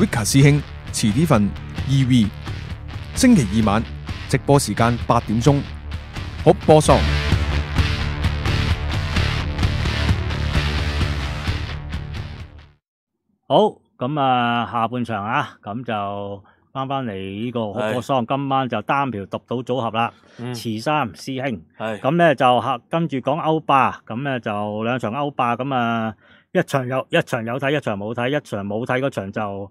v i k a 师兄，迟啲份 E.V. 星期二晚直播时间八点钟，好播送。好咁啊，下半场啊，咁就翻翻嚟呢个好播丧。今晚就单条独岛组合啦。迟三师兄，咁咧就跟住讲欧霸，咁咧就两场欧霸，咁啊一场有，一场有睇，一场冇睇，一场冇睇嗰场就。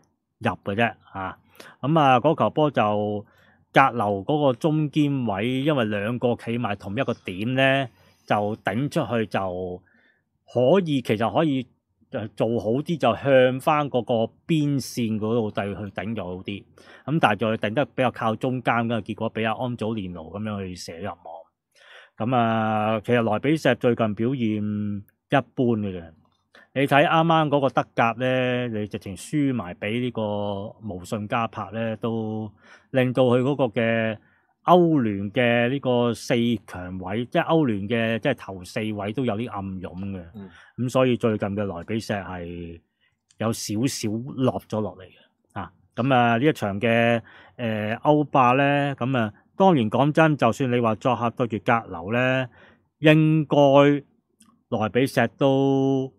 入嘅啫嚇，咁啊嗰球波就隔楼嗰個中間位，因為兩個企埋同一個點咧，就頂出去就可以，其實可以做好啲，就向翻嗰個邊線嗰度就去頂好啲。咁但係再頂得比較靠中間嘅，結果俾阿安祖連奴咁樣去射入網。咁啊，其實萊比锡最近表現一般嘅。你睇啱啱嗰个德甲咧，你直情输埋俾呢个无信加柏咧，都令到佢嗰个嘅欧联嘅呢个四强位，即系欧联嘅即系头四位都有啲暗涌嘅。咁所以最近嘅莱比锡系有少少落咗落嚟嘅啊。咁啊呢一场嘅诶欧霸咧，咁啊当然讲真，就算你话作客对住格流咧，应该莱比锡都。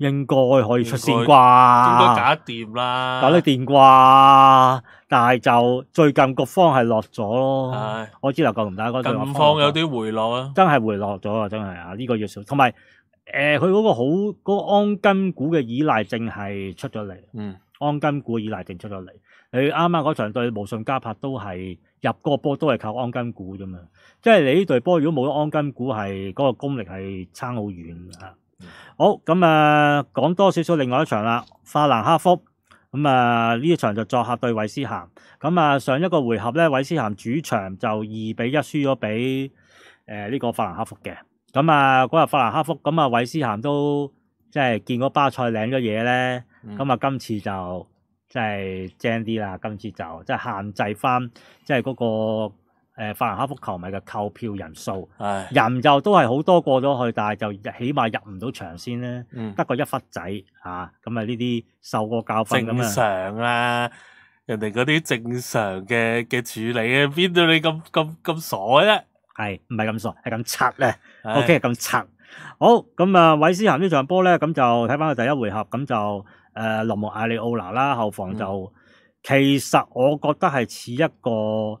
應該可以出线啩，应该搞得掂啦，搞得掂啩。但係就最近各方係落咗咯。我知能够同大家讲，近方有啲回落啊，真係回落咗啊，真係啊。呢個要同埋诶，佢嗰個好嗰安根股嘅依賴症係出咗嚟。嗯，安根股依賴症出咗嚟。你啱啱嗰場對無信加拍都係入個波，都係靠安根股啫嘛。即係你呢隊波，如果冇咗安根股，係嗰個功力係差好遠嘅好咁啊，讲多少少另外一场啦，法兰克福咁啊呢场就作客对韦斯咸。咁啊上一个回合咧，韦斯咸主场就二比一输咗俾诶呢个法兰克福嘅。咁啊嗰日法兰克福咁啊韦斯咸都即系见过巴塞领咗嘢咧。咁啊今次就即系正啲啦，今次就即系限制翻即系嗰个。誒，法蘭克福球迷嘅購票人數，人就都係好多過咗去，但係就起碼入唔到場先咧，得個一忽仔嚇，咁啊呢啲受過教訓咁啊。正常啦，人哋嗰啲正常嘅嘅處理啊，邊到你咁咁咁傻啫？係唔係咁傻？係咁賊咧，O K，咁賊。好咁啊，韋斯咸呢場波咧，咁就睇翻佢第一回合，咁就誒林木艾利奧拿啦，後防就其實我覺得係似一個。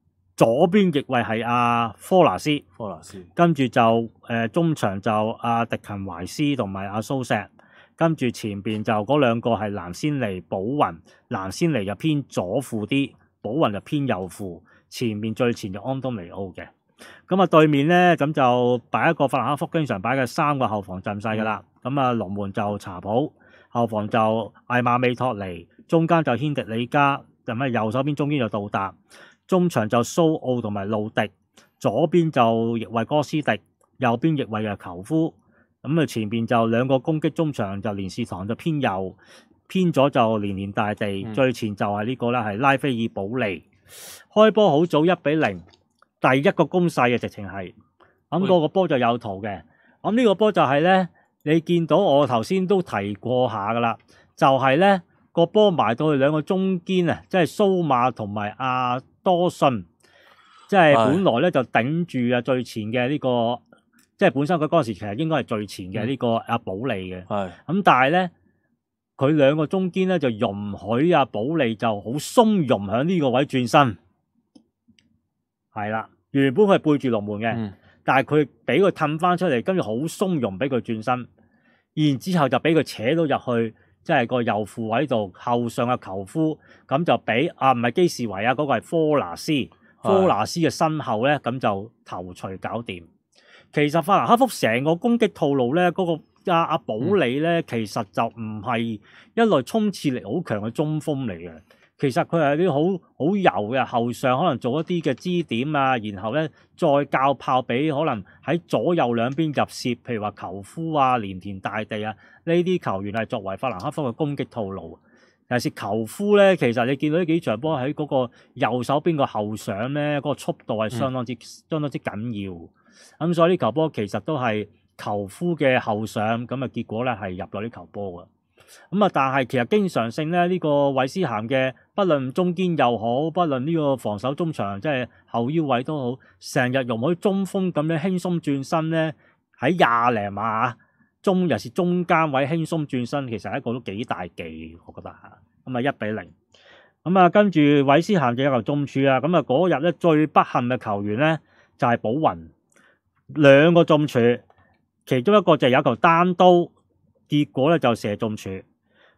左邊翼位係阿科納斯，科納斯，跟住就誒中場就阿迪勤懷斯同埋阿蘇石，跟住前邊就嗰兩個係藍仙尼、保雲。藍仙尼就偏左附啲，保雲就偏右附。前面最前就安東尼奧嘅。咁啊對面咧，咁就擺一個法蘭克福經常擺嘅三個後防陣勢噶啦。咁啊龍門就查普，後防就艾馬美托尼，中間就軒迪里加，咁啊右手邊中間就杜達。中場就蘇奧同埋魯迪，左邊就亦為哥斯迪，右邊亦為嘅球夫。咁啊，前面就兩個攻擊中場就連士堂就偏右偏咗，就連連大地最前就係呢個啦，係拉斐爾保利開波好早一比零，第一個攻勢嘅直情係咁嗰個波就有圖嘅。咁呢個波就係咧，你見到我頭先都提過下噶啦，就係咧個波埋到去兩個中堅啊，即係蘇馬同埋阿多信即系本来咧就顶住啊最前嘅呢个，即系本身佢嗰时其实应该系最前嘅呢个阿保利嘅，咁但系咧佢两个中间咧就容许阿保利就好松容喺呢个位转身，系啦，原本佢系背住龙门嘅，但系佢俾佢褪翻出嚟，跟住好松容俾佢转身，然之后就俾佢扯到入去。即係個右副位度後上嘅球夫，咁就俾啊唔係基士維啊，嗰個係科拿斯，科拿斯嘅身後咧，咁就頭槌搞掂。其實法蘭克福成個攻擊套路咧，嗰個阿阿保裏咧，其實就唔係一類衝刺力好強嘅中鋒嚟嘅。其實佢係啲好好柔嘅後上，可能做一啲嘅支點啊，然後咧再教炮俾可能喺左右兩邊入射，譬如話球夫啊、連田大地啊呢啲球員係作為法蘭克福嘅攻擊套路。尤其是球夫咧，其實你見到呢幾場波喺嗰個右手邊個後上咧，嗰個速度係相當之、相當之緊要。咁所以呢球波其實都係球夫嘅後上，咁啊結果咧係入咗呢球波嘅。咁啊，但係其實經常性咧，呢個韋斯咸嘅。不论中堅又好，不论呢个防守中场即系后腰位都好，成日容许中锋咁样轻松转身咧，喺廿零码中又是中间位轻松转身，其实一个都几大忌，我觉得吓。咁啊一比零，咁啊跟住韦斯咸就有球中柱啊，咁啊嗰日咧最不幸嘅球员咧就系保云，两个中柱，其中一个就系有球单刀，结果咧就射中柱。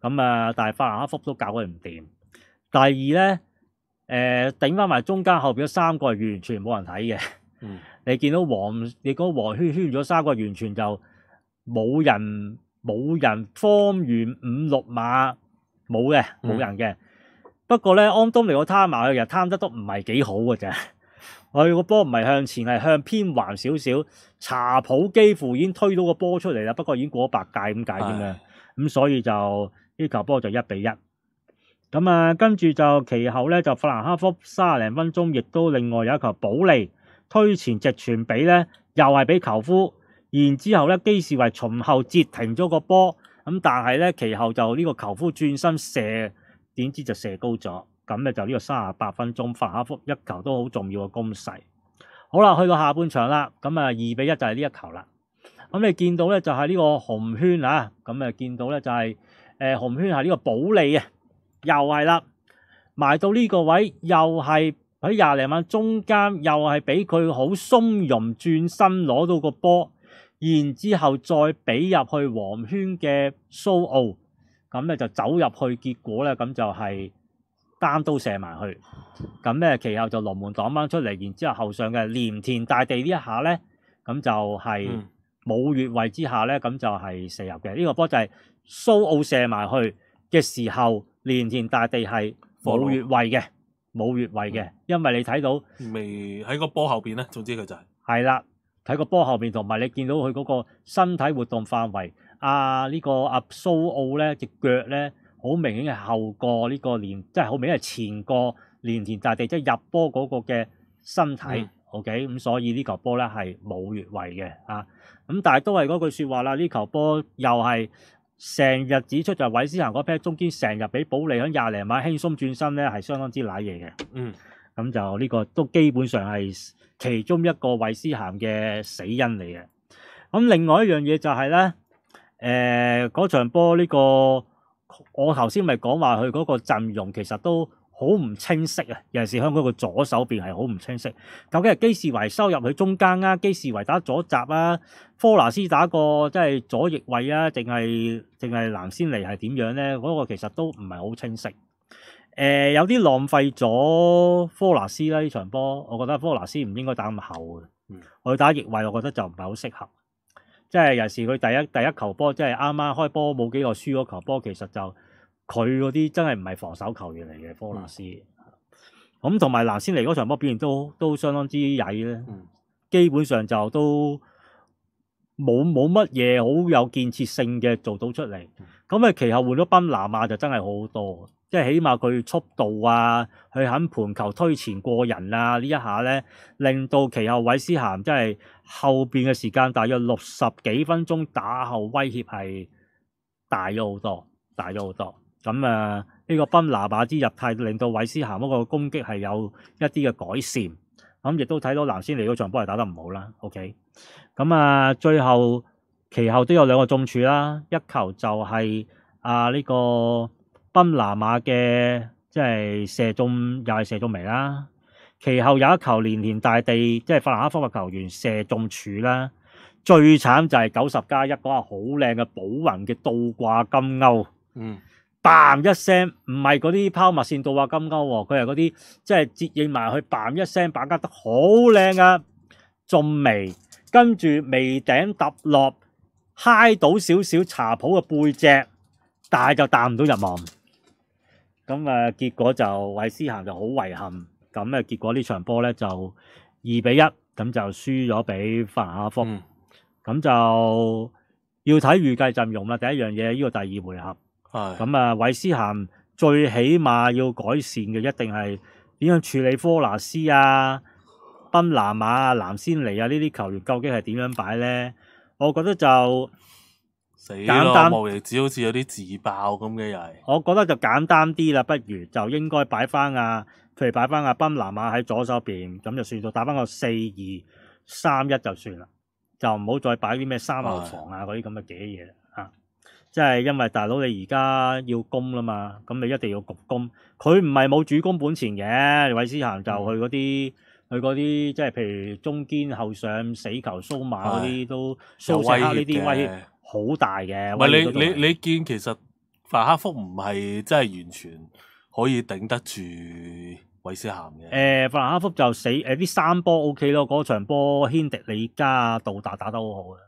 咁啊！但係法蘭克福都搞佢唔掂。第二咧，誒頂翻埋中間後邊嗰三個完全冇人睇嘅。嗯，你見到黃，你嗰黃圈圈咗三個完全就冇人冇人方完五六碼冇嘅冇人嘅。不過咧，安東尼個貪埋又貪得都唔係幾好嘅啫。佢個波唔係向前係向偏橫少少。查普幾乎已經推到個波出嚟啦，不過已經過咗白界咁解咁樣。咁所以就～呢球波就一比一，咁啊，跟住就其後咧就法兰克福卅零分鐘，亦都另外有一球保利推前直傳俾咧，又系俾球夫。然之後咧，基士維從後截停咗個波，咁但係咧其後就呢個球夫轉身射，點知就射高咗。咁咧就呢個卅八分鐘，法兰克福一球都好重要嘅攻勢。好啦，去到下半場啦，咁啊二比一就係呢一球啦。咁你見到咧就係呢個紅圈啊，咁啊見到咧就係。誒紅圈係呢個保利啊，又係啦，埋到呢個位又係喺廿零萬中間，又係俾佢好松容轉身攞到個波，然之後再俾入去黃圈嘅蘇澳，咁咧就走入去，結果咧咁就係單刀射埋去，咁咧其後就龍門擋翻出嚟，然之後後上嘅廉田大地呢一下咧，咁就係冇越位之下咧，咁就係射入嘅，呢個波就係。蘇澳射埋去嘅時候，連田大地係冇越位嘅，冇越位嘅，因為你睇到未喺個波後面咧。總之佢就係係啦，睇個波後面，同埋你見到佢嗰個身體活動範圍。阿呢個阿蘇澳咧隻腳咧，好明顯係後過呢個連，即係好明顯係前過連田大地，即係入波嗰個嘅身體。OK，咁所以呢球波咧係冇越位嘅啊。咁但係都係嗰句説話啦，呢球波又係。成日指出就係韋斯咸嗰批，中堅成日俾保利喺廿零萬輕鬆轉身咧，係相當之賴嘢嘅。嗯，咁就呢個都基本上係其中一個韋斯咸嘅死因嚟嘅。咁另外一樣嘢就係咧，誒嗰場波呢個，我頭先咪講話佢嗰個陣容其實都。好唔清晰啊！有陣時香港個左手邊係好唔清晰。究竟係基士維收入去中間啊？基士維打左閘啊？科拿斯打個即係左翼位啊？定係定係藍先尼係點樣咧？嗰個其實都唔係好清晰。誒，有啲浪費咗科拿斯啦呢場波。我覺得科拿斯唔應該打咁厚嘅。嗯。我去打翼位，我覺得就唔係好適合。即係有其時佢第一第一球波，即係啱啱開波冇幾個輸咗球波，其實就～佢嗰啲真係唔係防守球員嚟嘅，科納斯咁同埋藍仙嚟嗰場波表現都都相當之曳咧。基本上就都冇冇乜嘢好有建設性嘅做到出嚟。咁啊，其後換咗賓拿馬就真係好多，即係起碼佢速度啊，佢肯盤球推前過人啊呢一下咧，令到其後韋斯咸真係後邊嘅時間大約六十幾分鐘打後威脅係大咗好多，大咗好多。咁啊，呢个奔拿马之入替令到韦斯咸嗰个攻击系有一啲嘅改善，咁亦都睇到藍先尼嗰场波系打得唔好啦。OK，咁啊，最后其后都有两个中柱啦，一球就系啊呢个奔拿马嘅即系射中，又系射中眉啦。其后有一球连连大地，即系法兰克福嘅球员射中柱啦。最惨就系九十加一嗰下好靓嘅补雲嘅倒挂金钩，嗯。呯一声，唔系嗰啲抛物线度啊，金钩，喎，佢系嗰啲即系接应埋去呯一声，把握得好靓噶，仲眉，跟住眉顶揼落，嗨到少少茶铺嘅背脊，但系就弹唔到入网。咁诶，结果就韦思涵就好遗憾。咁诶，结果呢场波咧就二比一，咁就输咗俾范下福，咁就要睇预计阵容啦。第一样嘢，呢个第二回合。咁啊，韦斯咸最起码要改善嘅一定系点样处理科纳斯啊、奔拿马啊、蓝仙尼啊呢啲球员究竟系点样摆咧？我觉得就简单，无形只好似有啲自爆咁嘅嘢。我觉得就简单啲啦，不如就应该摆翻啊，譬如摆翻阿奔拿马喺左手边，咁就算数打翻个四二三一就算啦，就唔好再摆啲咩三后床啊嗰啲咁嘅嘅嘢。即係因為大佬你而家要攻啦嘛，咁你一定要焗攻。佢唔係冇主攻本錢嘅，韋斯咸就去嗰啲，去嗰啲即係譬如中堅後上死球蘇馬嗰啲都蘇威呢啲威好大嘅。唔你你你見其實法克福唔係真係完全可以頂得住韋斯咸嘅。誒，凡克福就死誒啲三波 O K 咯，嗰場波軒迪李加杜達打得好好嘅。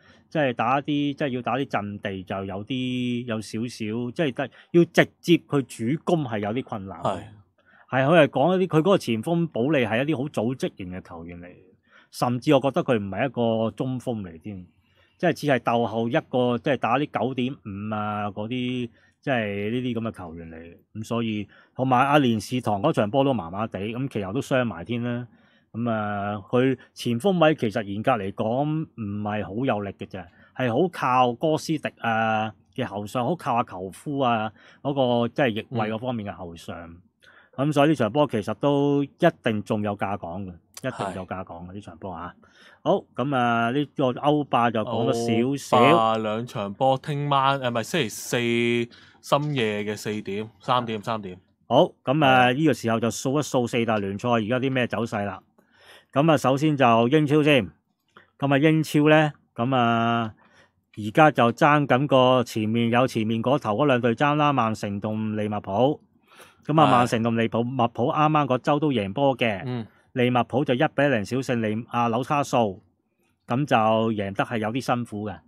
即係打啲，即係要打啲陣地就有啲有少少，即係得要直接去主攻係有啲困難。係係，佢哋講一啲，佢嗰個前鋒保利係一啲好組織型嘅球員嚟，甚至我覺得佢唔係一個中鋒嚟添，即係只係鬥後一個，即係打啲九點五啊嗰啲，即係呢啲咁嘅球員嚟。咁所以同埋阿連士堂嗰場波都麻麻地，咁其後都傷埋添啦。咁啊，佢前鋒位其實嚴格嚟講唔係好有力嘅啫，係好靠哥斯迪啊嘅後上，好靠下球夫啊嗰個即係翼位嗰方面嘅後上。咁所以呢場波其實都一定仲有價講嘅，一定有價講嘅呢場波啊。好，咁啊呢個歐霸就講咗少少。兩場波聽晚誒，唔係星期四深夜嘅四點、三點、三點。好，咁啊呢個時候就掃一掃四大聯賽而家啲咩走勢啦。咁啊，首先就英超先，咁啊英超咧，咁啊而家就争緊个前面有前面嗰头嗰两队争啦，曼城同利物浦。咁啊，曼城同利物浦，利物浦啱啱嗰周都赢波嘅，利物浦就一比零小胜利阿纽卡素，咁就赢得系有啲辛苦嘅。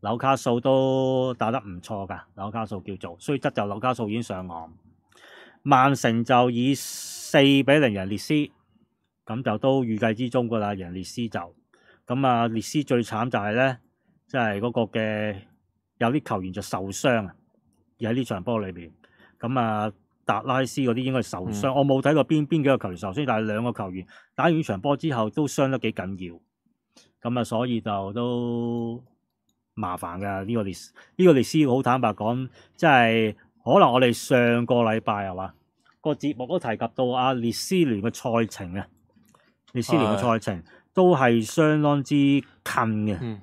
纽卡素都打得唔错噶，纽卡素叫做，所以就纽卡素已经上岸。曼城就以四比零人列斯。咁就都預計之中噶啦，人列斯就咁啊！列斯最慘就係咧，即係嗰個嘅有啲球員就受傷啊，而喺呢場波裏面。咁啊達拉斯嗰啲應該受傷，我冇睇過邊邊幾個球員受傷，但係兩個球員打完場波之後都傷得幾緊要，咁啊所以就都麻煩噶呢個列斯呢個列斯，好坦白講，即係可能我哋上個禮拜係嘛個節目都提及到阿列斯聯嘅賽程啊。你獅聯嘅賽程都係相當之近嘅，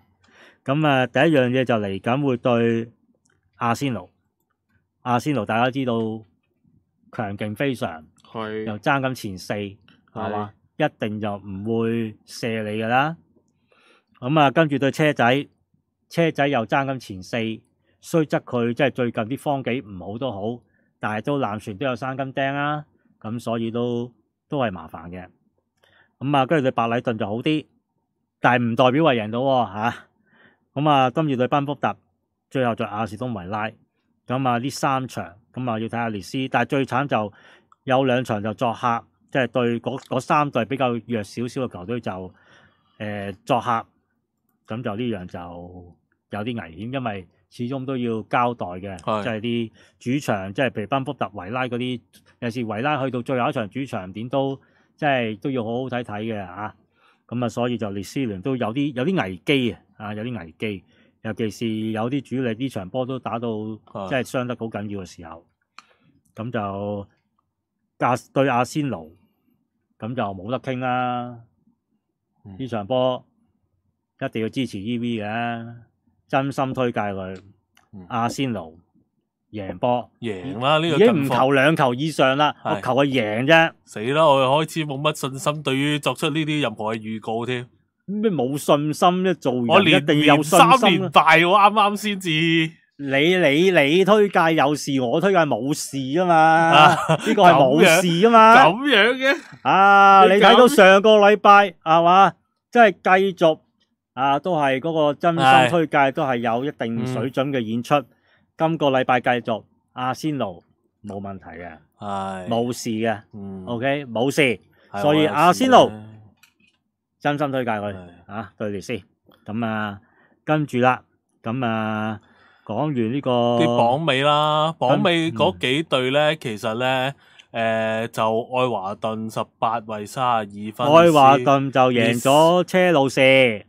咁啊，第一樣嘢就嚟緊會對亞仙奴，亞仙奴大家知道強勁非常，又爭緊前四，系嘛？一定就唔會射你噶啦。咁啊，跟住對車仔，車仔又爭緊前四，雖則佢即係最近啲方幾唔好都好，但係都南船都有三根釘啊，咁所以都都係麻煩嘅。咁啊，跟住對白禮頓就好啲，但係唔代表話贏到喎咁啊，今次對班福特，最後再亞士东維拉。咁啊，呢三場咁啊，要睇下列斯。但係最慘就有兩場就作客，即係對嗰三隊比較弱少少嘅球隊就誒作客，咁就呢樣就有啲危險，因為始終都要交代嘅，即係啲主場，即係譬如班福特維拉嗰啲，有时維拉去到最後一場主場點都。即係都要好好睇睇嘅嚇，咁啊所以就列斯聯都有啲有啲危機啊，啊有啲危機，尤其是有啲主力呢場波都打到即係傷得好緊要嘅時候，咁就亞對阿仙奴咁就冇得傾啦。呢場波一定要支持 E.V. 嘅，真心推介佢阿仙奴。赢波赢啦呢个已经唔投两球以上啦，我求佢赢啫。死啦！我开始冇乜信心，对于作出呢啲任何嘅预告添。咩冇信心咧？做我有三连败，我啱啱先至。你你你推介有事，我推介冇事啊嘛？呢个系冇事啊嘛？咁样嘅啊！你睇到上个礼拜系嘛？即系继续啊，都系嗰个真心推介，都系有一定水准嘅演出。今个礼拜继续阿仙奴冇问题嘅，系冇事嘅，OK 冇事，所以阿仙奴真心推介佢啊，对列先。咁啊，跟住啦，咁啊，讲完呢个。啲榜尾啦，榜尾嗰几队咧，其实咧，诶，就爱华顿十八位三十二分，爱华顿就赢咗车路士。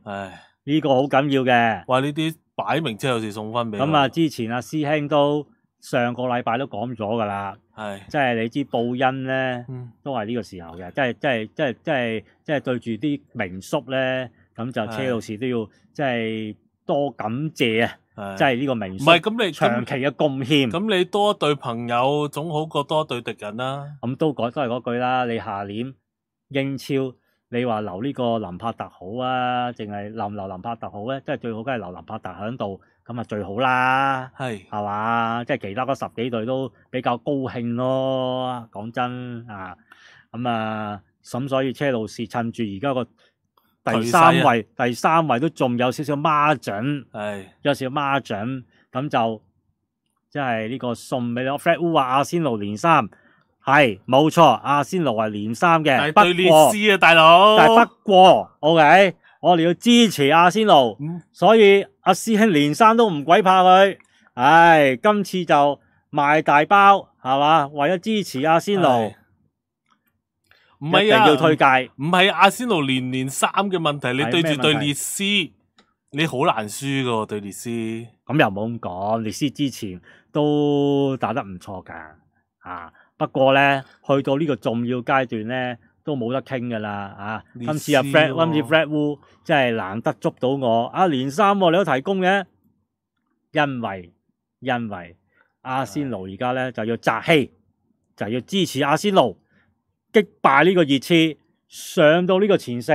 唉，呢个好紧要嘅。喂，呢啲。摆明車路士送翻俾咁啊！之前阿师兄都上个礼拜都讲咗噶啦，系，即系你知报恩咧，都系呢个时候嘅，即系即系即系即系即系对住啲名宿咧，咁就车路士都要即系多感谢啊！即系呢個名唔系咁你长期嘅贡献。咁你多一对朋友总好过多一对敌人啦。咁都讲都系嗰句啦，你下年英超。你話留呢個林柏特好啊，淨係留留林柏特好咧，即係最好，梗係留林柏特響度，咁啊最好啦，係，係嘛？即係其他嗰十幾隊都比較高興咯，講真啊，咁啊，咁所以車路士趁住而家個第三位，第三位都仲有少少孖準，有少少孖準，咁就即係呢個送俾阿 w 拉烏阿仙奴連三。系冇错，阿仙奴系连三嘅，但系对列斯啊大佬，但系不过，OK，我哋要支持阿仙奴，所以阿师兄连三都唔鬼怕佢。唉，今次就卖大包系嘛，为咗支持阿仙奴，唔系啊，要推介，唔系阿仙奴连连三嘅问题，你对住对列斯，你好难输噶，对列斯。咁又冇咁讲，列斯之前都打得唔错噶，啊。不過咧，去到呢個重要階段咧，都冇得傾㗎啦啊！今次啊，Fred，今次 Fred Wu，真係難得捉到我啊！連三你都提供嘅，因為因為阿仙奴而家咧就要集氣，就要支持阿仙奴擊敗呢個熱刺，上到呢個前四，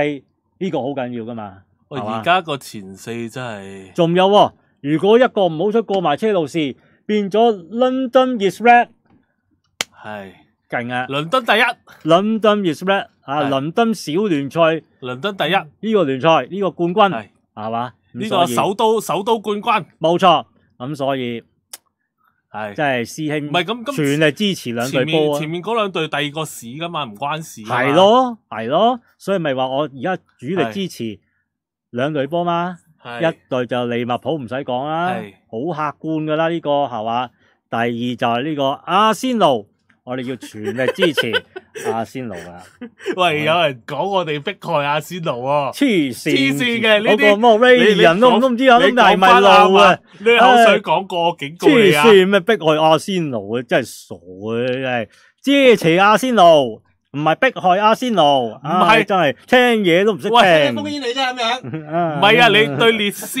呢個好緊要噶嘛。我而家個前四真係仲有喎，如果一個唔好出過埋車路士，變咗 London is red。系劲啊！伦敦第一，London r e s 啊，伦敦小联赛，伦敦第一，呢个联赛呢个冠军系系嘛？呢个首都首都冠军，冇错。咁所以系即系师兄，唔系咁咁全力支持两队波啊！前面嗰两队第二个市噶嘛，唔关事。系咯系咯，所以咪话我而家主力支持两队波嘛？一队就利物浦唔使讲啦，好客观噶啦呢个系嘛？第二就系呢个阿仙奴。我哋要全力支持 阿仙奴啊！喂，有人讲我哋迫害阿仙奴啊！黐线嘅呢啲咁嘅人，我都唔知有咁大迷路啊！你口水讲过警告嚟啊！黐线咩迫害阿仙奴啊！真系傻嘅真系支持阿仙奴，唔系迫害阿仙奴。唔系真系听嘢都唔识听。烽烟嚟啫咁样，唔系啊！你对列斯。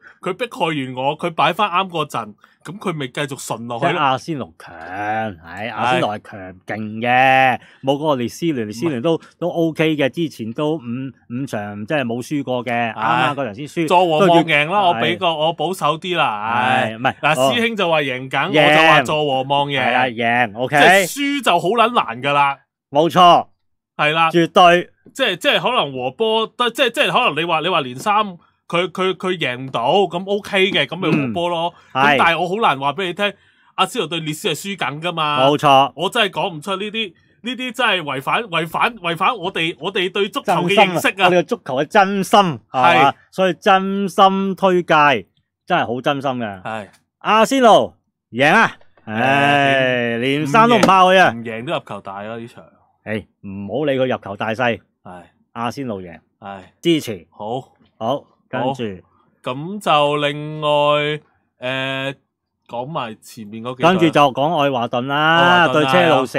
佢逼害完我，佢摆翻啱嗰阵，咁佢咪继续顺落去。阿仙奴强，系阿仙奴系强劲嘅，冇嗰个列斯联，列斯联都都 OK 嘅，之前都五五场即系冇输过嘅，啱啱嗰阵先输。坐和望赢啦，我俾个我保守啲啦。唉，唔系嗱？师兄就话赢紧，我就话坐和望赢。系赢 OK，即系输就好捻难噶啦，冇错系啦，绝对即系即系可能和波，即系即系可能你话你话连三。佢佢佢赢唔到，咁 OK 嘅，咁咪換波咯。咁但系我好难话俾你听，阿仙奴对列斯系输紧噶嘛？冇错，我真系讲唔出呢啲，呢啲真系违反违反违反我哋我哋对足球嘅认识啊！我呢个足球嘅真心，系所以真心推介，真系好真心嘅。系阿仙奴赢啊！唉，连三都唔怕佢啊！唔赢都入球大啦呢场。诶，唔好理佢入球大细。系阿仙奴赢。系支持。好，好。跟住，咁就另外誒講埋前面嗰幾。跟住就講愛華頓啦，對車路士。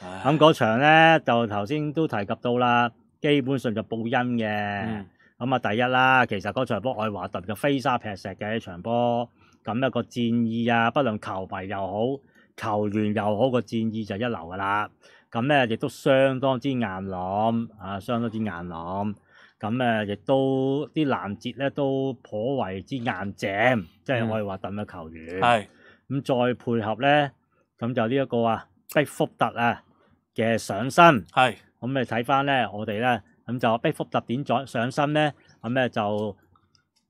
咁嗰場咧，就頭先都提及到啦，基本上就报恩嘅。咁啊，第一啦，其實嗰場波愛華頓就飛沙劈石嘅一場波。咁一個戰意啊，不論球迷又好，球員又好，個戰意就一流噶啦。咁咧，亦都相當之硬朗啊，相当之硬朗。咁誒，亦都啲攔截咧都頗為之硬淨，即係可以話等咗球員。係，咁再配合咧，咁就呢一個啊，碧福特啊嘅上身。係，咁你睇翻咧，我哋咧，咁就碧福特點咗上身咧，咁咧就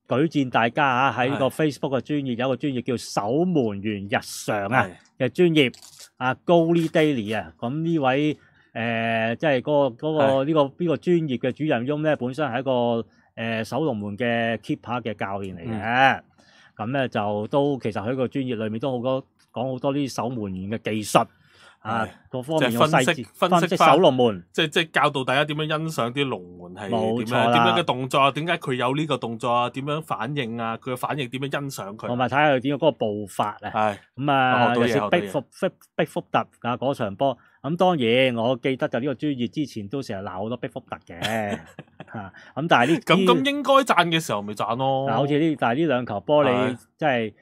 舉戰大家嚇喺個 Facebook 嘅專業，有一個專業叫守門員日常啊嘅專業，啊 Goalie Daily 啊，咁呢位。誒，即係嗰個嗰個呢個邊個專業嘅主人翁咧，本身係一個誒守龍門嘅 keeper 嘅教練嚟嘅。咁咧就都其實喺個專業裏面都好多講好多啲守門員嘅技術啊，各方面分析分析守龙门，即系即系教导大家点样欣赏啲龙门系点样，點樣嘅动作，啊，点解佢有呢个动作，啊，点样反应啊？佢嘅反应点样欣赏佢？同埋睇下點樣嗰个步伐啊！系咁啊，類似逼福逼逼福達啊！嗰場波。咁當然，我記得就呢個專業之前都成日鬧好多逼福特嘅，嚇咁但係呢咁咁應該賺嘅時候咪賺咯。嗱，好似呢，但係呢兩球波你即係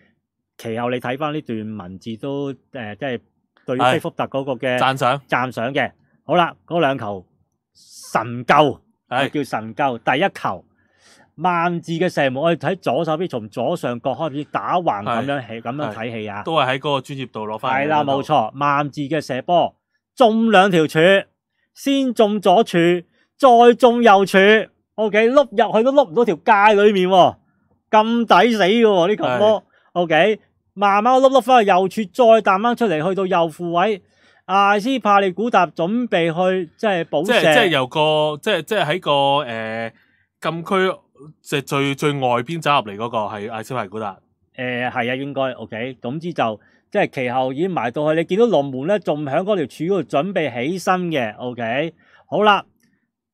其後你睇翻呢段文字都誒，即係對逼福特嗰個嘅讚賞讚賞嘅。好啦，嗰兩球神救，叫神救。第一球萬字嘅射門，我哋睇左手邊，從左上角開始打橫咁樣起，咁樣睇戲啊。都係喺嗰個專業度攞翻係啦，冇錯，萬字嘅射波。中两条柱，先中左柱，再中右柱，O.K. 碌入去都碌唔到条街里面喎，咁抵死嘅喎呢球波，O.K. 慢慢碌碌翻去右柱，再弹翻出嚟去到右副位，艾斯帕利古达准备去即系补射，即系即系由个即係即系喺个诶禁区即系最最外边走入嚟嗰个系艾斯帕利古达，诶系啊应该，O.K. 总之就。即係其後已經埋到去，你見到龍門咧，仲喺嗰條柱嗰度準備起身嘅。OK，好啦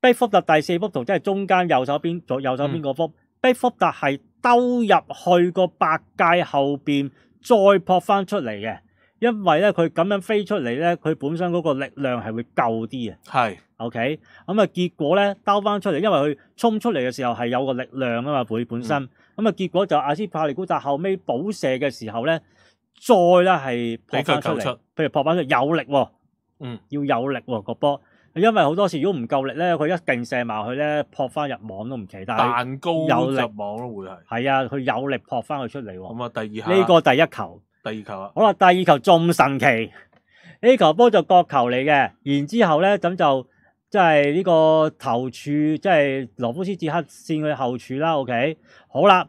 ，Big 特第四幅圖即係中間右手邊左右手邊嗰幅，Big 特係兜入去個八界後面再撲翻出嚟嘅。因為咧佢咁樣飛出嚟咧，佢本身嗰個力量係會夠啲嘅。係 OK，咁啊結果咧兜翻出嚟，因為佢衝出嚟嘅時候係有個力量啊嘛，佢本身咁啊結果就亞斯帕利古就後尾補射嘅時候咧。再咧系撲翻出嚟，譬如扑翻出有力，嗯，要有力個波，因為好多時如果唔夠力咧，佢一勁射埋去咧，撲翻入網都唔奇，但係蛋糕入网咯会系，係啊，佢有力撲翻佢出嚟喎。咁啊，第二下呢個第一球，第二球啊，好啦，第二球仲神奇，呢球波就角球嚟嘅，然之後咧咁就即係呢個頭柱，即係羅夫斯捷克線去後柱啦。OK，好啦。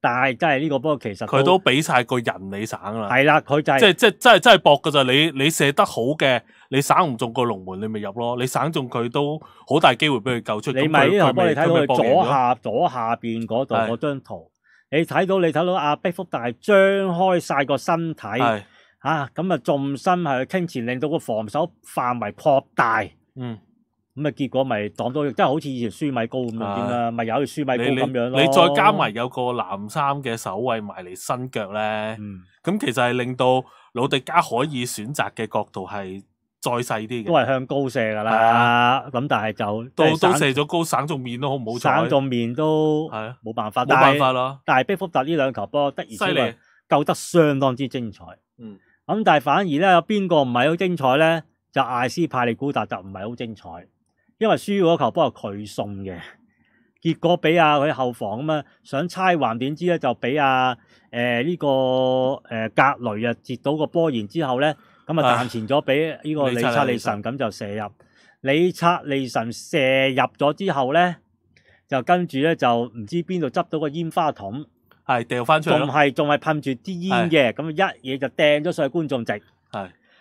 但系真系呢个，不过其实佢都俾晒个人你省啦。系啦，佢就系、即系即系真系真系搏噶咋？你你射得好嘅，你省唔中个龙门你咪入咯。你省中佢都好大机会俾佢救出。你咪呢度帮你睇佢左下左下边嗰度嗰张图，你睇到你睇到阿碧福大张开晒个身体，吓咁啊重心系去倾前，令到个防守范围扩大。嗯。咁啊，結果咪擋到，即係好似以前舒米高咁樣啦，咪有舒米高咁樣咯。你再加埋有個藍衫嘅守衞埋嚟伸腳咧，咁其實係令到魯迪加可以選擇嘅角度係再細啲嘅。都係向高射噶啦。係啊，咁但係就都射咗高，省仲面都好唔好？省仲面都係啊，冇辦法。冇辦法咯。但係逼福特呢兩球波，得而且間救得相當之精彩。嗯。咁但係反而咧，有邊個唔係好精彩咧？就艾斯派利古達就唔係好精彩。因为输嗰球波系佢送嘅，结果俾阿佢后防咁啊想差还点知咧就俾阿诶呢个诶格雷啊截到个波，然之后咧咁啊弹前咗俾呢个李察利神咁就射入，李察利神射入咗之后咧就跟住咧就唔知边度执到个烟花筒，系掉翻出嚟，仲系仲系喷住啲烟嘅，咁一嘢就掟咗上去观众席。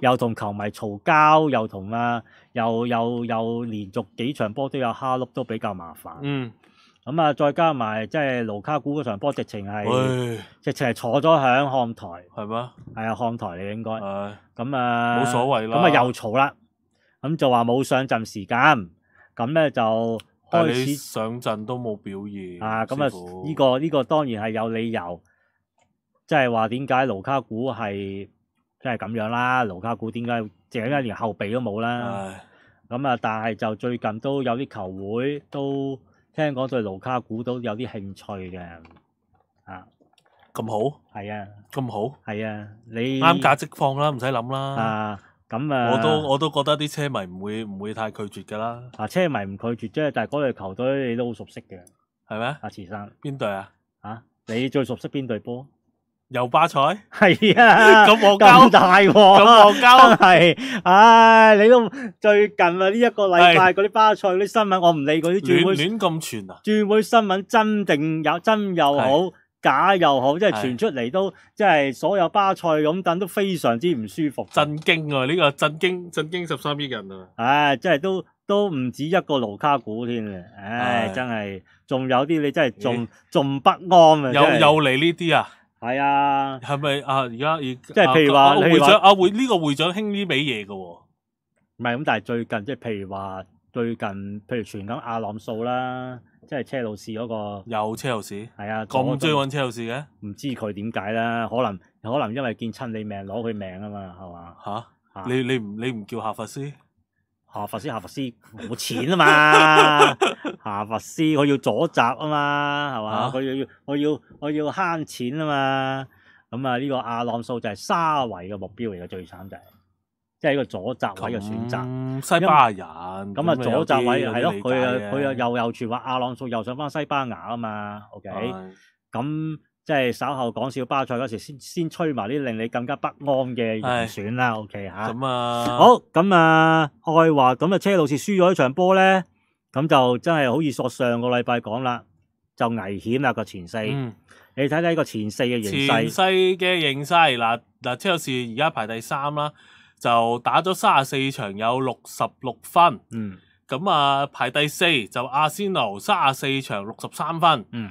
又同球迷嘈交，又同啊，又又又连续几场波都有哈碌，都比较麻烦。嗯，咁啊，再加埋即系卢卡古嗰场波，直情系，直情系坐咗响看台。系咩？系啊，看台你应该。咁啊，冇所谓啦。咁啊，又嘈啦。咁就话冇上阵时间，咁咧就开始上阵都冇表现。啊，咁啊，呢个呢个当然系有理由，即系话点解卢卡古系？即係咁樣啦，盧卡古點解淨係依家連後備都冇啦？咁啊，但係就最近都有啲球會都聽講對盧卡古都有啲興趣嘅。啊，咁好？係啊，咁好？係啊，你啱價值放啦，唔使諗啦。咁啊，我都我都覺得啲車迷唔會唔會太拒絕㗎啦。啊，車迷唔拒絕啫，但係嗰隊球隊你都好熟悉嘅。係咩？阿慈生邊隊啊？啊，你最熟悉邊隊波？有巴塞，系啊，咁我交大镬，咁我交系，唉，你都最近啊呢一个礼拜嗰啲巴塞嗰啲新闻，我唔理嗰啲会乱咁传啊，转会新闻真定有真又好，假又好，即系传出嚟都即系所有巴塞咁等都非常之唔舒服，震惊啊！呢个震惊震惊十三亿人啊！唉，即系都都唔止一个卢卡股添啊！唉，真系仲有啲你真系仲仲不安啊！又又嚟呢啲啊！系啊，系咪啊？而家而即系譬如话，会长阿会呢个会长兴呢啲嘢嘅喎。唔系咁，但系最近即系譬如话，最近譬如传紧阿朗素啦，即系车路士嗰个有车路士，系啊，咁追稳车路士嘅，唔知佢点解啦？可能可能因为见亲你命，攞佢命啊嘛，系嘛吓？你你唔你唔叫夏法师？夏佛斯夏佛斯冇錢啊嘛！夏 佛斯我要左集啊嘛，係嘛？我要我要我要慳錢啊嘛！咁啊，呢個阿朗素就係沙維嘅目標嚟嘅，最慘就係，即係一個左閘位嘅選擇。西班牙人。咁啊，左閘位係咯，佢啊佢啊又又傳話阿朗素又上翻西班牙啊嘛，OK，咁。即系稍后讲笑巴赛嗰时，先先吹埋啲令你更加不安嘅人选啦。O.K. 吓，咁啊，好咁啊，爱华咁啊，车路士输咗一场波咧，咁就真系好似索上个礼拜讲啦，就危险啦个前四。嗯，你睇睇个前四嘅形势。前四嘅形势嗱嗱，车路士而家排第三啦，就打咗三十四场有六十六分。嗯。咁啊，排第四就阿仙奴三十四场六十三分。嗯。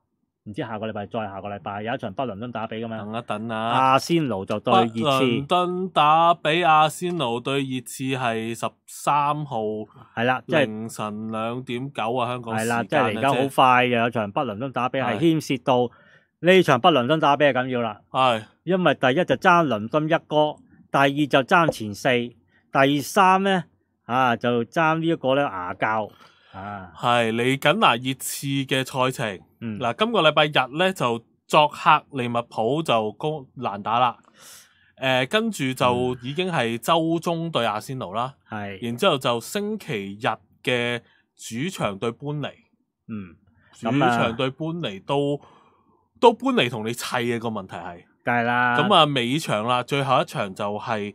唔知下个礼拜再下个礼拜有一场北伦敦打比咁样，等一等啊。阿仙奴就对热刺，伦敦打比阿仙奴对热刺系十三号，系啦，即系凌晨两点九啊，香港时间。系啦，即系而家好快嘅有场北伦敦打比，系牵涉到呢场北伦敦打比系紧要啦。系，因为第一就争伦敦一哥，第二就争前四，第三咧啊就争呢一个咧牙胶。啊，系嚟紧啦！热刺嘅赛程。嗱，今個禮拜日咧就作客利物浦就高難打啦，誒，跟住就已經係周中对阿仙奴啦，係，然之後就星期日嘅主場对搬嚟，嗯，主場对搬嚟都都搬嚟同你砌嘅個問題係，梗系啦，咁啊尾場啦，最後一場就係。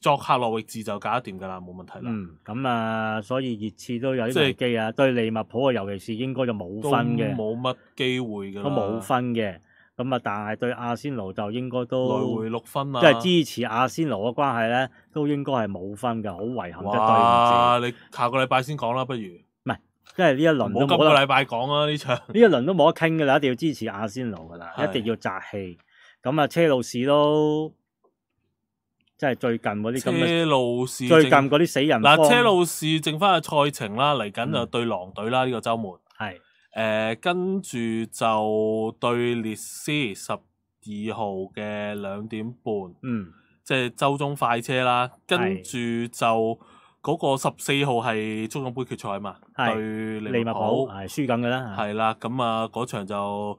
作客落域治就搞得掂噶啦，冇问题啦。嗯，咁啊，所以热刺都有啲机啊，对利物浦啊，尤其是应该就冇分嘅，冇乜机会嘅，都冇分嘅。咁啊，但系对阿仙奴就应该都来回六分嘛，即系支持阿仙奴嘅关系咧，都应该系冇分嘅，好遗憾。哇！你下个礼拜先讲啦，不如唔系，即系呢一轮都冇得。冇今个礼拜讲啊，呢场 呢一轮都冇得倾噶啦，一定要支持阿仙奴噶啦，一定要集气。咁啊，车路士都。即系最近嗰啲士，最近嗰啲死人。嗱，車路士剩翻係賽程啦，嚟緊就對狼隊啦呢個周末。系诶，跟住就對列斯，十二號嘅兩點半。嗯。即係周中快車啦。跟住就嗰個十四號係足总杯決賽嘛？对利物浦。係輸緊㗎啦。係啦，咁啊，嗰場就。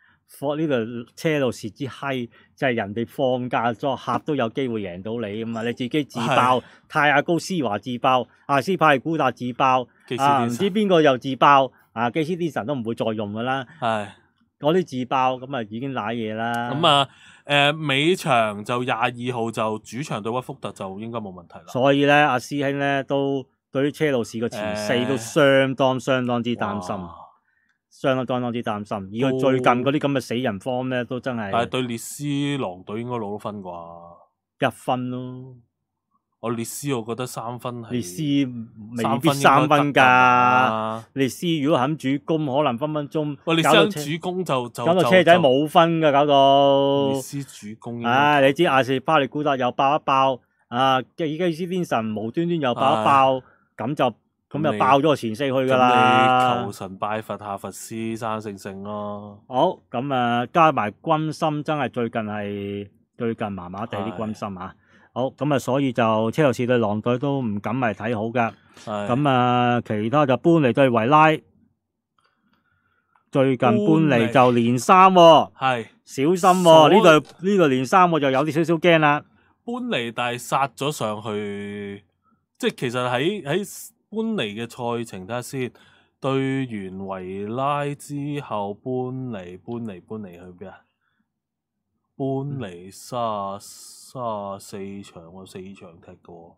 放呢度車路士之閪，就係人哋放假咗客都有機會贏到你咁嘛！你自己自爆，泰阿高斯華自爆，阿斯派古達自爆，唔知邊個又自爆，啊基斯神都唔會再用噶啦。係嗰啲自爆咁啊，已經賴嘢啦。咁啊，誒尾場就廿二號就主場對屈福特就應該冇問題啦。所以咧，阿師兄咧都對車路士個前四都相當相當之擔心。相当相当之擔心，而佢最近嗰啲咁嘅死人方咧，都真係。但係對列斯狼隊應該攞到分啩？一分咯。我列斯我覺得三分系。列斯未必三分㗎。列斯如果肯主攻，可能分分鐘。喂，你相主攻就就。搞到車仔冇分㗎，搞到。列斯主攻。唉，你知亞視巴列古特又爆一爆啊！嘅依家斯丁神無端端又爆一爆，咁就。咁又爆咗个前四去噶啦！求神拜佛下，佛师生胜胜咯。好，咁啊，加埋军心，真系最近系最近麻麻地啲军心啊！好，咁啊，所以就车路士对狼队都唔敢系睇好噶。咁啊，其他就搬嚟对维拉，最近搬嚟就连三。系小心喎，呢对呢个连三，我就有啲少少惊啦。搬嚟但系杀咗上去，即系其实喺喺。搬嚟嘅賽程睇下先，對完維拉之後，搬嚟搬嚟搬嚟去邊啊？搬嚟三三四場喎，四場踢嘅喎。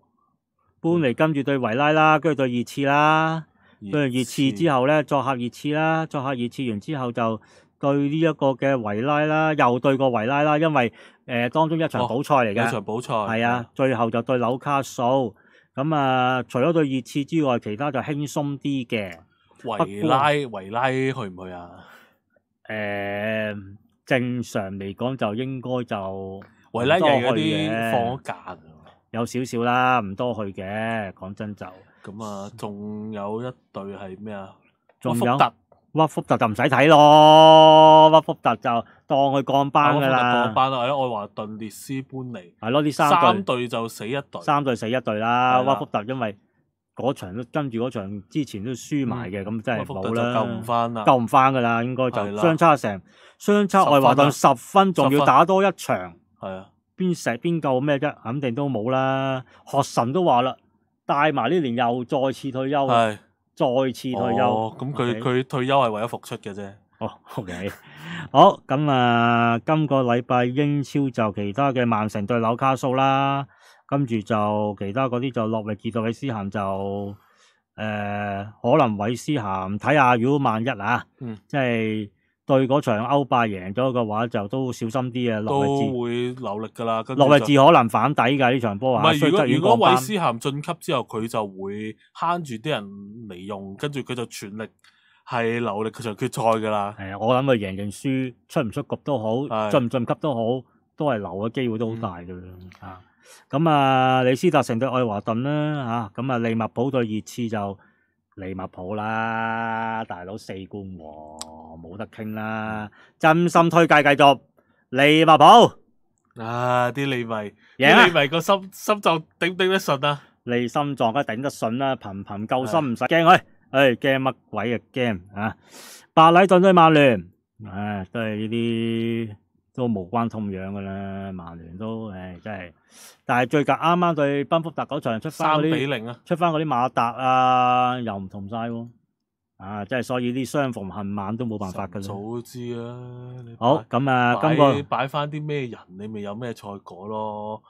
搬嚟跟住對維拉啦，跟住對熱刺啦，對完熱刺之後咧，作客熱刺啦，作客熱刺完之後就對呢一個嘅維拉啦，又對過維拉啦，因為誒當中一場補賽嚟嘅，一場補賽，係啊，最後就對紐卡素。咁啊，除咗對熱刺之外，其他就輕鬆啲嘅。維拉維拉去唔去啊？誒，正常嚟講就應該就維拉又有啲放假有少少啦，唔多去嘅。講真就咁啊，仲有一對係咩啊？仲有屈福特就唔使睇咯，屈福特就。当佢降班噶啦，降班啦，喺者愛華頓列斯搬嚟，系咯呢三隊，三就死一隊，三隊死一隊啦。屈福特因為嗰場跟住嗰場之前都輸埋嘅，咁真係冇啦，救唔翻啦，救唔翻噶啦，應該就相差成相差愛華頓十分，仲要打多一場，係啊，邊石邊救咩啫？肯定都冇啦。學神都話啦，帶埋呢年又再次退休，再次退休，咁佢佢退休係為咗復出嘅啫。哦，OK，好，咁啊，今个礼拜英超就其他嘅曼城对纽卡苏啦，跟住就其他嗰啲就落力，杰到韦斯咸就诶，可能韦斯咸睇下如果万一啊，即系对嗰场欧霸赢咗嘅话，就都小心啲啊，落力，都会留力噶啦，落力字可能反底噶呢场波啊，如果如果韦斯咸晋级之后，佢就会悭住啲人嚟用，跟住佢就全力。系留力佢上决赛噶啦，啊，我谂佢赢定输，出唔出局都好，进唔晋级都好，都系留嘅机会都好大噶啦。咁啊，李斯特城对爱华顿啦，吓，咁啊，利物浦对热刺就利物浦啦，大佬四冠王，冇得倾啦，真心推介继续利物浦。啊，啲利物浦，利物个心心脏顶唔顶得顺啊？你心脏梗顶得顺啦，频频救心唔使惊佢。诶，惊乜鬼啊？惊啊！白礼顿都系曼联，唉，都系呢啲都无关痛痒噶啦。曼联都，唉，真系。但系最近啱啱对奔福特球场出翻啲，比零啊，出翻嗰啲马达啊，又唔同晒喎。啊，即系所以啲相逢恨晚都冇办法噶啦。早知啊！好，咁啊，今个摆翻啲咩人，你咪有咩赛果咯。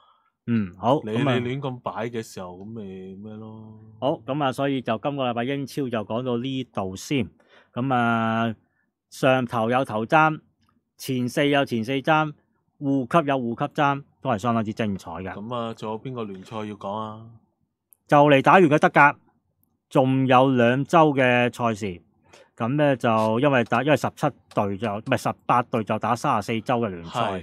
嗯，好。你你乱咁摆嘅时候，咁咪咩咯？好，咁啊，所以就今个礼拜英超就讲到呢度先。咁啊，上头有头针，前四有前四针，护级有护级针，都系相当之精彩嘅。咁啊，仲有边个联赛要讲啊？就嚟打完嘅德甲，仲有两周嘅赛事。咁咧就因为打，因为十七队就唔系十八队就打三十四周嘅联赛。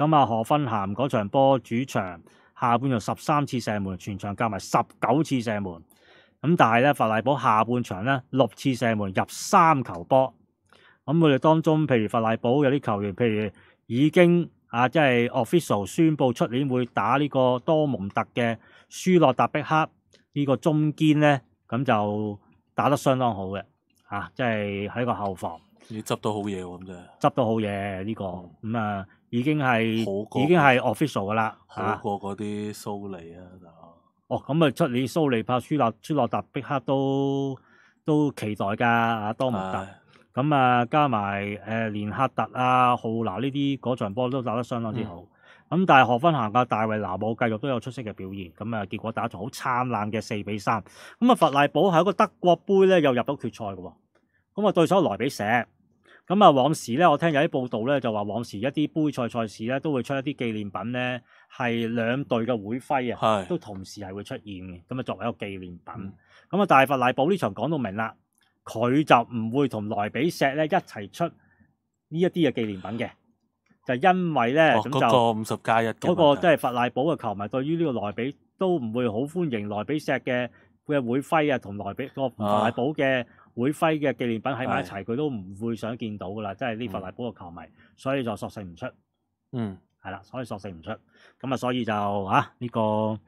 咁啊，何芬咸嗰場波主場下半場十三次射門，全場夾埋十九次射門。咁但係咧，法拉堡下半場咧六次射門入三球波。咁佢哋當中，譬如法拉堡有啲球員，譬如已經啊，即係 official 宣布出年會打呢個多蒙特嘅舒諾達碧克呢個中堅咧，咁就打得相當好嘅，啊，即係喺個後防，你執到好嘢喎咁就執到好嘢呢個咁啊！已經係已經係 official 嘅啦，嚇！好過嗰啲蘇利啊，就哦咁啊出年蘇利拍舒諾舒諾達碧克都都期待㗎，阿多默特咁啊加埋誒連克特啊浩拿呢啲嗰場波都打得相當之好，咁但係荷芬行嘅大衛拿姆繼續都有出色嘅表現，咁啊結果打咗好燦爛嘅四比三，咁啊佛賴堡係一個德國杯咧又入到決賽嘅喎，咁啊對手萊比錫。咁啊，往時咧，我聽有啲報道咧，就話往時一啲杯賽賽事咧，都會出一啲紀念品咧，係兩隊嘅會徽啊，都同時係會出現嘅。咁啊，作為一個紀念品。咁啊，大佛乃堡呢場講到明啦，佢就唔會同萊比錫咧一齊出呢一啲嘅紀念品嘅，就因為咧，咁就五十加一，嗰個即係佛乃堡嘅球迷對於呢個萊比都唔會好歡迎萊比錫嘅嘅會徽啊，同萊比個佛乃保嘅。會徽嘅紀念品喺埋一齊，佢都唔會想見到噶啦，即係呢佛萊堡嘅球迷，所以就索性唔出。嗯，係啦，所以索性唔出。咁啊，所以就啊呢個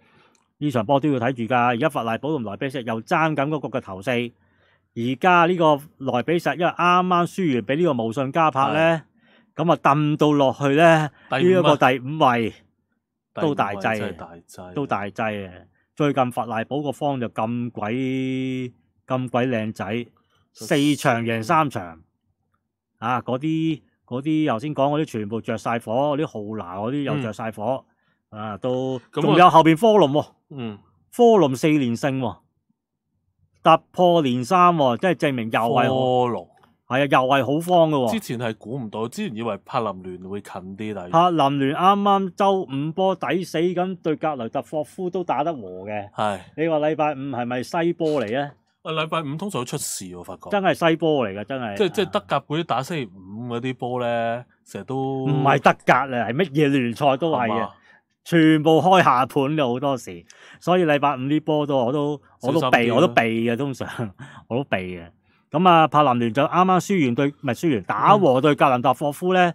呢場波都要睇住㗎。而家佛萊堡同萊比錫又爭緊嗰個嘅頭四。而家呢個萊比錫因為啱啱輸完俾呢個無信加拍咧，咁啊揼到落去咧，呢一個第五位都大劑，都大劑啊。最近佛萊堡個方就咁鬼咁鬼靚仔。四场赢三场，啊！嗰啲嗰啲头先讲嗰啲全部着晒火，啲浩拿嗰啲又着晒火，啊！都仲有后边科隆，嗯，科隆四连胜，突破连三，即系证明又系科隆，系啊，又系好慌噶。之前系估唔到，之前以为柏林联会近啲，但柏林联啱啱周五波抵死咁对格雷特霍夫都打得和嘅，系你话礼拜五系咪西波嚟咧？啊！禮拜五通常都出事喎，發覺真係西波嚟噶，真係即係即係德甲嗰啲打星期五嗰啲波咧，成日都唔係德甲啊，係乜嘢聯賽都係啊，全部開下盤嘅好多時，所以禮拜五啲波都我都我都避我都避嘅通常 我都避嘅。咁啊，柏林聯就啱啱輸完對，唔係輸完打和對格林達霍夫咧，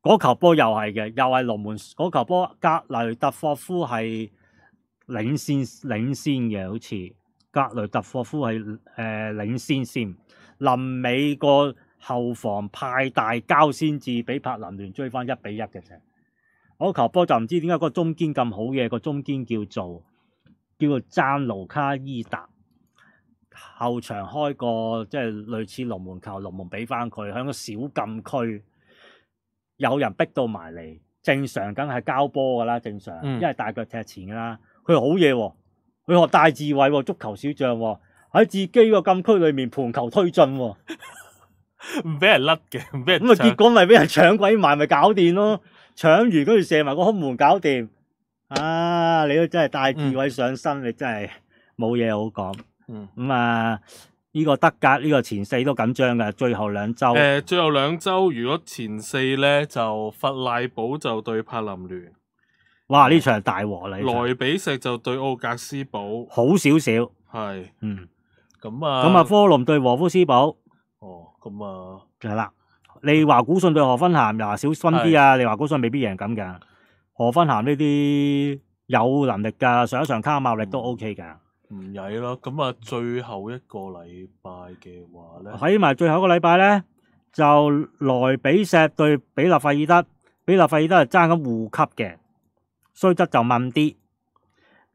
嗰球波又係嘅，又係龍門嗰球波，格林達霍夫係領先領先嘅好似。格雷特霍夫係誒領先先，臨尾個後防派大交先至俾柏林聯追翻一比一嘅啫。我球波就唔知點解個中堅咁好嘅，個中堅叫做叫做詹盧卡伊達，後場開個即係類似龍門球，龍門俾翻佢喺個小禁區，有人逼到埋嚟，正常梗係交波㗎啦。正常，因為大腳踢前㗎啦，佢好嘢喎。佢学大智慧喎，足球小将喎，喺自己个禁区里面盘球推进喎，唔俾人甩嘅，唔咁啊结果咪俾人抢鬼埋，咪搞掂咯，抢完跟住射埋个空门搞掂。啊，你都真系大智慧上身，你真系冇嘢好讲。嗯，咁啊，呢个德甲呢个前四都紧张嘅，最后两周。诶，最后两周如果前四咧就弗赖堡就对柏林联。哇！呢场大和你莱比石就对奥格斯堡好少少系嗯咁啊咁啊科隆对和夫斯堡哦咁啊系啦。你话古信对何芬咸又话小心啲啊。你话古信未必赢咁噶。何芬咸呢啲有能力噶上一场卡马力都 O K 噶唔曳咯。咁啊，最后一个礼拜嘅话咧喺埋最后一个礼拜咧就莱比石对比勒费尔德，比勒费尔德系争紧护级嘅。衰质就慢啲，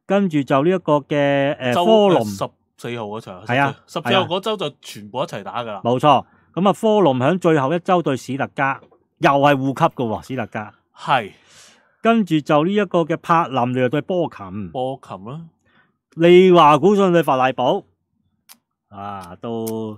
跟住就呢一个嘅诶科隆十四号嗰场系啊，十四号嗰周就全部一齐打噶啦。冇错，咁啊科隆喺最后一周对史特加又系互级噶喎，史特加系，跟住就呢一个嘅柏林又对波琴波琴啦，利华古信对法拉宝啊都。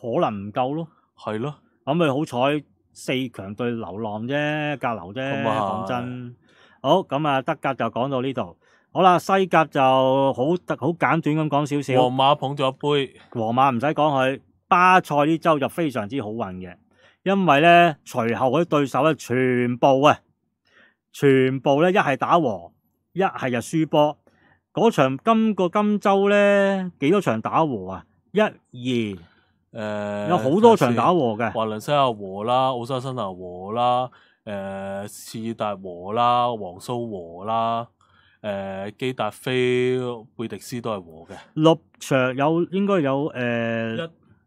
可能唔夠咯，係咯，咁咪好彩四強對流浪啫，隔流啫。咁啊，講真，好咁啊，德格就講到呢度好啦。西甲就好特好簡短咁講少少。皇馬捧咗一杯。皇馬唔使講佢巴塞呢周就非常之好運嘅，因為咧，隨後嗰啲對手咧，全部啊，全部咧一係打和，一係就輸波。嗰場今個今週咧幾多場打和啊？一、二。诶，有好多场打和嘅，华伦西亚和啦，奥沙辛拿和啦，诶，次达和啦，黄苏和啦，诶，基达菲贝迪斯都系和嘅，六场有应该有诶，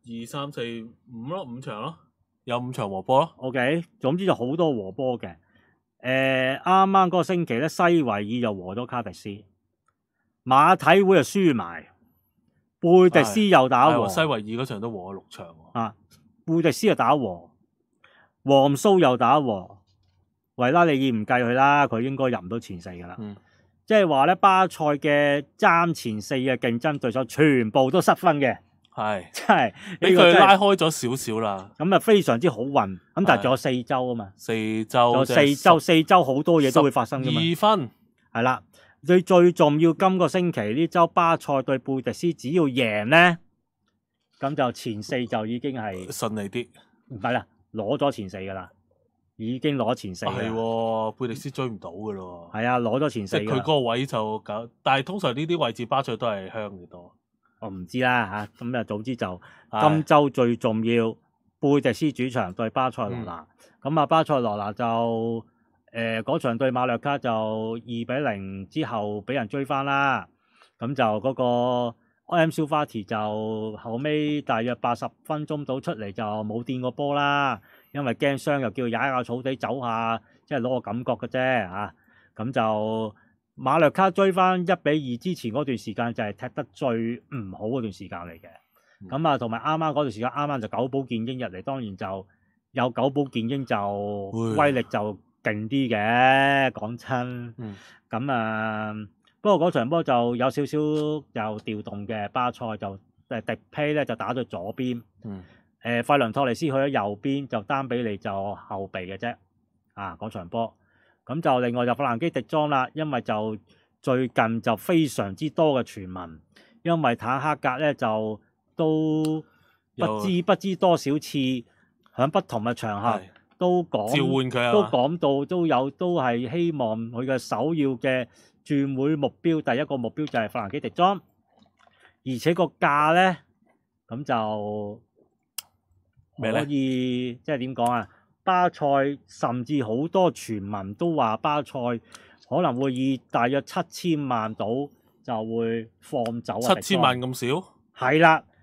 一二三四五咯，五场咯，有五场和波咯，OK，总之就好多和波嘅，诶，啱啱嗰个星期咧，西维尔又和咗卡迪斯，马体会又输埋。贝蒂斯又打和，西维尔嗰场都和咗六场喎。啊，贝蒂斯又打和，黄苏又打和，维拉利尔唔计佢啦，佢应该入唔到前四噶啦。即系话咧，巴塞嘅争前四嘅竞争对手全部都失分嘅。系，真系俾佢拉开咗少少啦。咁啊，非常之好运。咁但系仲有四周啊嘛。四周。四周，四周好多嘢都会发生嘅嘛。二分。系啦。你最重要今个星期呢周巴塞对贝迪斯只要赢咧，咁就前四就已经系顺利啲，系啦，攞咗前四噶啦，已经攞前四系喎，贝迪斯追唔到噶咯。系啊，攞咗前四。佢嗰个位就搞，但系通常呢啲位置巴塞都系香几多。我唔知啦吓，咁啊，总之就今周最重要，贝迪斯主场对巴塞罗那，咁啊巴塞罗那就。誒嗰場對馬略卡就二比零之後俾人追翻啦，咁就嗰個 i b r a h i o v 就後尾大約八十分鐘到出嚟就冇掂個波啦，因為驚傷又叫踩下草地走下，即係攞個感覺嘅啫嚇，咁就馬略卡追翻一比二之前嗰段時間就係踢得最唔好嗰段時間嚟嘅，咁啊同埋啱啱嗰段時間啱啱就九保建英入嚟，當然就有九保建英就威力就。勁啲嘅，講真，咁啊，不過嗰場波就有少少有調動嘅，巴塞就誒迪披咧就打咗左邊，誒費倫托尼斯去咗右邊，就丹比利就後備嘅啫，啊嗰場波，咁就另外就法蘭基迪莊啦，因為就最近就非常之多嘅傳聞，因為坦克格咧就都不知不知多少次喺不同嘅場合。都講都講到都有都係希望佢嘅首要嘅轉會目標，第一個目標就係法蘭基迪莊，而且個價咧咁就可以即係點講啊？巴塞甚至好多傳聞都話巴塞可能會以大約七千萬到就會放走七千萬咁少，係啦。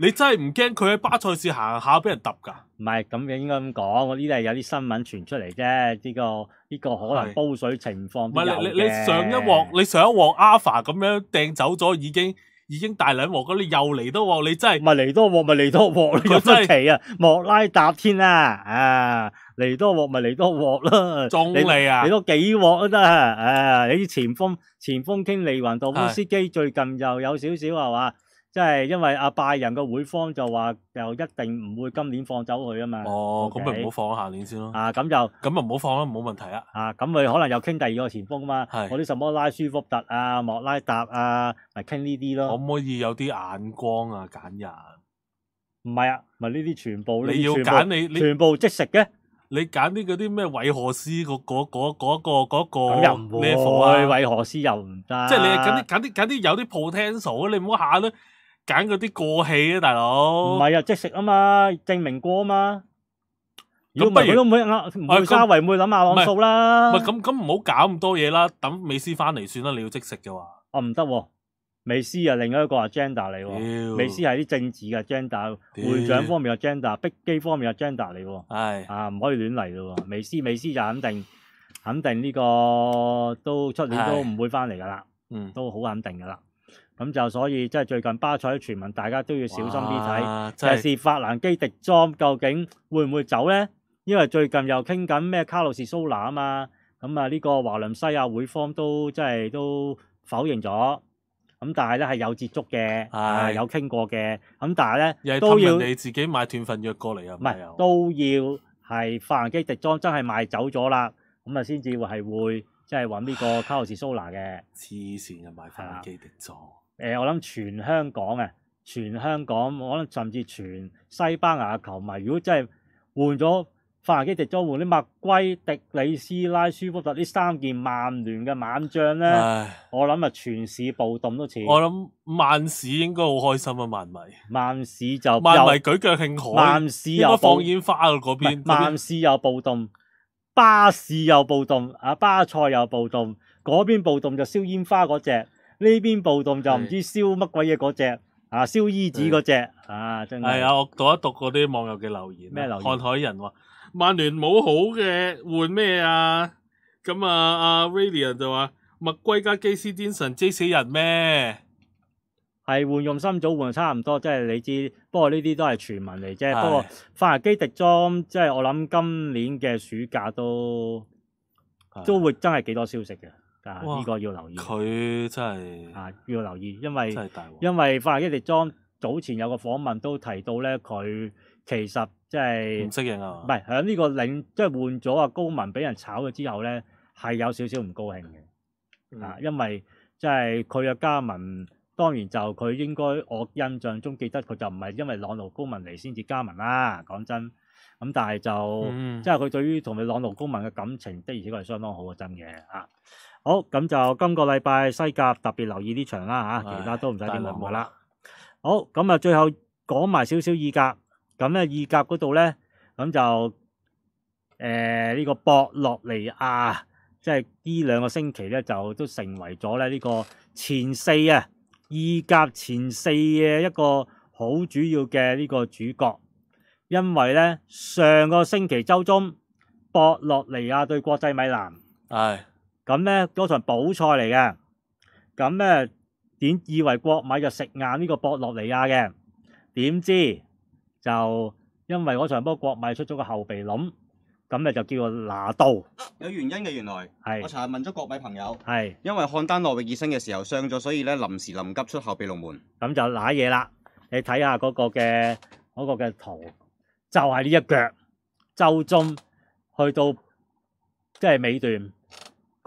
你真系唔惊佢喺巴塞市行下俾人揼噶？唔系咁，样，应该咁讲，我呢啲系有啲新闻传出嚟啫。呢个呢个可能煲水情况唔系你你你上一镬你上一镬阿法咁样掟走咗，已经已经大两镬，咁你又嚟多镬，你真系咪嚟多镬，咪嚟多镬，咁出奇啊！莫拉搭天啊，啊嚟多镬咪嚟多镬咯，中嚟啊，嚟多几镬都得啊！你啲前锋前锋倾利云道夫斯基，最近又有少少系嘛？即係因為阿拜仁個會方就話就一定唔會今年放走佢啊嘛。哦，咁咪唔好放下年先咯。啊，咁就咁咪唔好放咯，冇問題啊。啊，咁佢可能又傾第二個前鋒嘛。係。嗰啲什麼拉舒福特啊、莫拉達啊，咪傾呢啲咯。可唔可以有啲眼光啊？揀人。唔係啊，咪呢啲全部。你要揀你，全部即食嘅。你揀啲嗰啲咩？維何斯嗰嗰嗰嗰個嗰個。又唔會。維何斯又唔得。即係你揀啲揀啲揀啲有啲 potential 你唔好下咯。拣嗰啲过气啊，大佬！唔系啊，即食啊嘛，证明过啊嘛。咁不如都唔会呃，唔会沙为，唔会谂阿朗数啦。唔系咁咁，唔好搞咁多嘢啦。等美斯翻嚟算啦，你要即食嘅话。哦唔得喎！美斯啊，另一个阿 Janda 嚟喎。美斯系啲政治嘅 Janda，会长方面阿 Janda，逼机方面阿 Janda 嚟喎。系。啊，唔可以乱嚟咯！美斯美斯就肯定，肯定呢个都出年都唔会翻嚟噶啦。嗯。都好肯定噶啦。咁就所以即係最近巴塞傳聞，大家都要小心啲睇。就是法蘭基迪莊究竟會唔會走咧？因為最近又傾緊咩卡洛斯蘇拿啊嘛。咁啊呢個華倫西亞會方都即係都否認咗。咁但係咧係有接觸嘅，有傾過嘅。咁但係咧都要你自己買斷份藥過嚟啊！唔係都要係法蘭基迪莊真係賣走咗啦，咁啊先至會係會即係揾呢個卡洛斯蘇拿嘅。黐線又買法蘭基迪莊。誒，我諗全香港啊，全香港，我諗甚至全西班牙嘅球迷，如果真係換咗法蘭基迪、咗換啲麥圭、迪里斯拉、舒福特呢三件曼聯嘅猛將咧，我諗啊，全市暴動都似。我諗曼市應該好開心啊，曼迷。曼市就曼迷舉腳慶賀。曼市又放煙花啊，嗰邊。曼市又暴動，巴士又暴動，啊巴塞又暴動，嗰邊暴動就燒煙花嗰只。呢邊暴動就唔知燒乜鬼嘢嗰只啊，燒衣子嗰只啊，真係。係啊，我讀一讀嗰啲網友嘅留言。咩留言？看海人話：曼聯冇好嘅換咩啊？咁啊阿 r a i o n 就話：麥圭加基斯丁神即死人咩？係換用心組換差唔多，即係你知。不過呢啲都係傳聞嚟啫。不過法日基迪莊，即係我諗今年嘅暑假都都會真係幾多消息嘅。啊！呢個要留意，佢真係啊，要留意，因為因為發一迪莊早前有個訪問都提到咧，佢其實真係唔適應啊，唔係響呢個領即係換咗啊高文俾人炒咗之後咧，係有少少唔高興嘅啊，因為即係佢嘅加盟，當然就佢應該我印象中記得佢就唔係因為朗奴高文嚟先至加盟啦，講真咁，但係就即係佢對於同佢朗奴高文嘅感情的而且確係相當好嘅真嘅好，咁就今個禮拜西甲特別留意呢場啦吓，其他都唔使点望㗎啦。好，咁啊最後講埋少少意甲，咁咧意甲嗰度咧，咁就诶呢個博洛尼亞，即係呢兩個星期咧就都成為咗咧呢個前四啊，意甲前四嘅一個好主要嘅呢個主角，因為咧上個星期周中博洛尼亞對國際米蘭係。咁咧嗰場補賽嚟嘅，咁咧點以為國米就食硬呢個博洛尼亞嘅，點知就因為嗰場波國米出咗個後備諗，咁咧就叫做拿刀。有原因嘅原來。係。我查問咗國米朋友。係。因為漢丹諾維起身嘅時候傷咗，所以咧臨時臨急出後備龍門。咁就拿嘢啦，你睇下嗰個嘅嗰個嘅圖，就係呢一腳，周中去到即係尾段。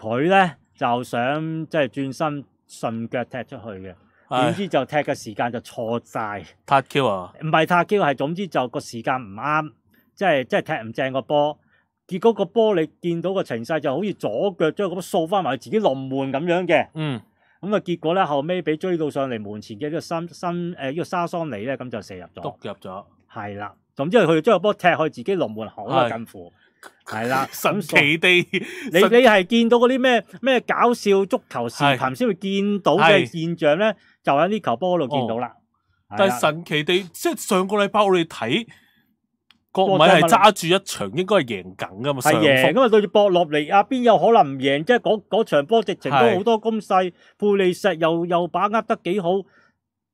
佢咧就想即係轉身順腳踢出去嘅，點知就踢嘅時間就錯曬。塔 Q 啊？唔係塔 Q，係總之就個時間唔啱，即係即係踢唔正個波。結果個波你見到個情勢就好似左腳將咁波掃翻埋自己龍門咁樣嘅。嗯。咁啊，結果咧後尾俾追到上嚟門前嘅呢個新新誒呢個沙桑尼咧，咁就射入咗。篤入咗。係啦。咁之後佢將個波踢去自己龍門口啊，近乎。系啦，神奇地，你你系见到嗰啲咩咩搞笑足球视频先会见到嘅现象咧，就喺呢球波度见到啦。但系神奇地，即系上个礼拜我哋睇国米系揸住一场，应该系赢紧噶嘛，系赢因啊对住博洛尼啊，边有可能唔赢即嗰嗰场波直情都好多攻势，佩利石又又把握得几好，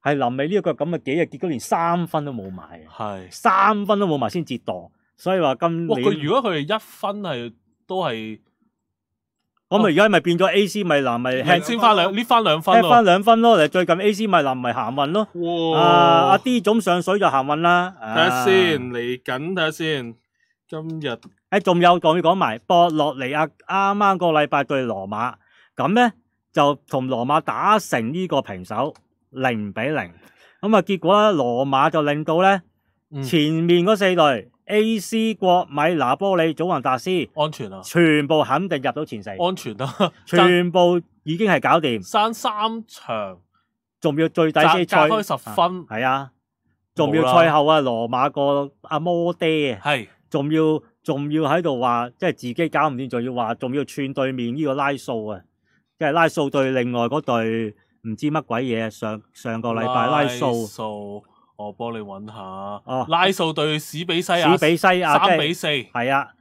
系临尾呢个咁嘅几日，结果连三分都冇埋，系三分都冇埋先折堕。所以话今年如果佢系一分系都系咁啊，而家咪变咗 A.C. 米兰咪先翻两呢翻两分翻两分咯。最近 A.C. 米兰咪行运咯。哇，阿 D 总上水就行运啦。睇下先嚟紧，睇下先今日。诶，仲有仲要讲埋博洛尼亚啱啱个礼拜对罗马咁咧，就同罗马打成呢个平手零比零。咁啊，结果咧罗马就令到咧前面嗰四队。A.C. 国米、拿波里、祖云达斯，安全啊！全部肯定入到前四，安全啦！全部已經係搞掂，爭三場，仲要最底次賽十分，系啊！仲要賽後啊，羅馬個阿摩爹啊，系，仲要仲要喺度話，即係自己搞唔掂，仲要話，仲要串對面呢個拉數啊！即係拉數對另外嗰隊唔知乜鬼嘢，上上個禮拜拉數。我帮你揾下哦，拉数对史比西亚，史比西亚三比四，系啊，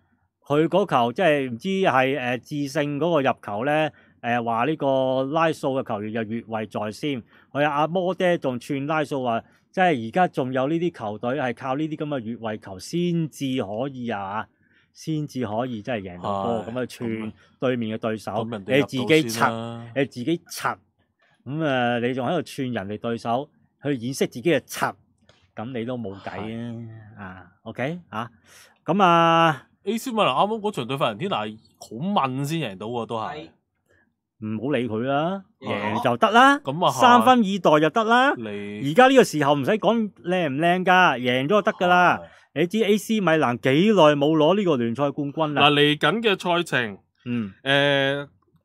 佢嗰球即系唔知系诶智胜嗰个入球咧，诶话呢个拉数嘅球员就越位在先，我有阿摩爹仲串拉数话，即系而家仲有呢啲球队系靠呢啲咁嘅越位球先至可以啊，先至可以真系赢波咁啊串对面嘅对手，你自己拆，你自己拆，咁啊你仲喺度串人哋对手去掩饰自己嘅插。咁你都冇计啊！啊，OK 啊，咁啊，A.C. 米兰啱啱嗰场对法兰天拿好掹先赢到喎，都系唔好理佢啦，赢就得啦，三分二代就得啦。而家呢个时候唔使讲靓唔靓噶，赢咗就得噶啦。你知 A.C. 米兰几耐冇攞呢个联赛冠军啦？嗱，嚟紧嘅赛程，嗯，诶。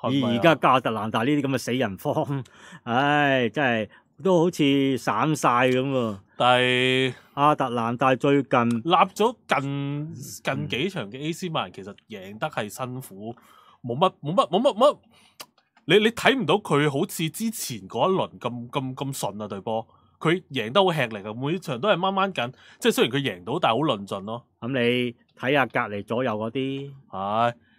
而而家加特兰大呢啲咁嘅死人方，唉，真系都好似散晒咁喎。但系阿特兰大最近立咗近近几场嘅 AC 曼，其实赢得系辛苦，冇乜冇乜冇乜乜。你你睇唔到佢好似之前嗰一轮咁咁咁顺啊对波，佢赢得好吃力啊，每场都系掹掹紧，即系虽然佢赢到，但系好論盡咯。咁你睇下隔篱左右嗰啲，系。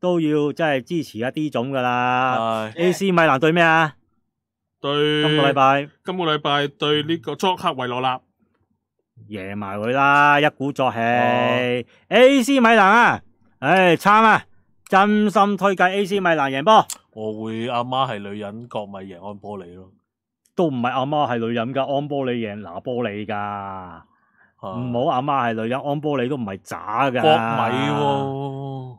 都要即系支持一啲种噶啦，A.C. 米兰对咩啊？对今个礼拜，今个礼拜对呢个作克维罗纳，赢埋佢啦！一鼓作气，A.C. 米兰啊，唉，撑啊，真心推介 A.C. 米兰赢波。我会阿妈系女人，国米赢安波利咯。都唔系阿妈系女人噶，安波利赢拿波利噶。唔好阿妈系女人，安波利都唔系渣噶。国米。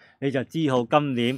你就知好今年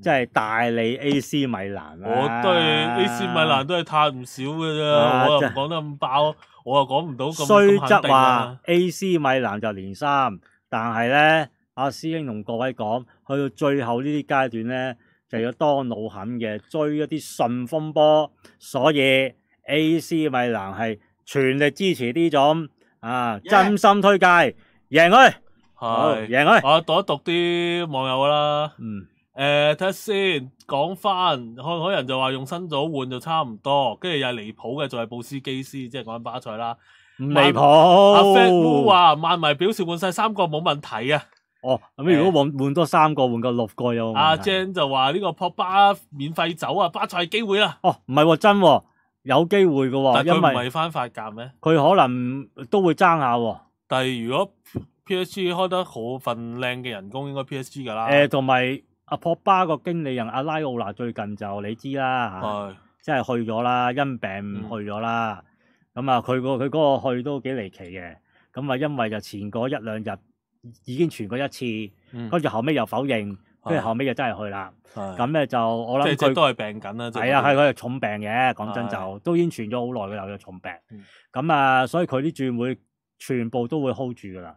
即系大理 A.C. 米兰啦，我都系 A.C. 米兰都系叹唔少嘅咋，我又讲得咁爆，我又讲唔到。虽则话 A.C. 米兰就连三，但系咧，阿师兄同各位讲，去到最后呢啲阶段咧，就要多脑狠嘅追一啲顺风波，所以 A.C. 米兰系全力支持呢种啊，真心推介赢去。系，赢开我读一读啲网友啦。嗯，诶，睇下先，讲翻，有个人就话用新组换就差唔多，跟住又系离谱嘅，仲系布斯基斯，即系讲紧巴塞啦。唔离谱。阿 Fat w o 话万迷表示换晒三个冇问题啊。哦，咁如果换换多三个，换够六个有阿 j a n 就话呢个扑巴免费走啊，巴塞机会啦。哦，唔系喎，真喎，有机会噶喎，但系佢唔系翻法甲咩？佢可能都会争下。但系如果？P.S.G. 开得好份靓嘅人工，应该 P.S.G. 噶啦。诶，同埋阿博巴个经理人阿拉奥娜最近就你知啦吓，即系去咗啦，因病去咗啦。咁啊，佢个佢嗰个去都几离奇嘅。咁啊，因为就前嗰一两日已经传过一次，跟住后尾又否认，跟住后尾就真系去啦。咁咧就我谂佢都系病紧啦。系啊，系佢系重病嘅，讲真就都已经传咗好耐嘅，又有重病。咁啊，所以佢啲转会全部都会 hold 住噶啦。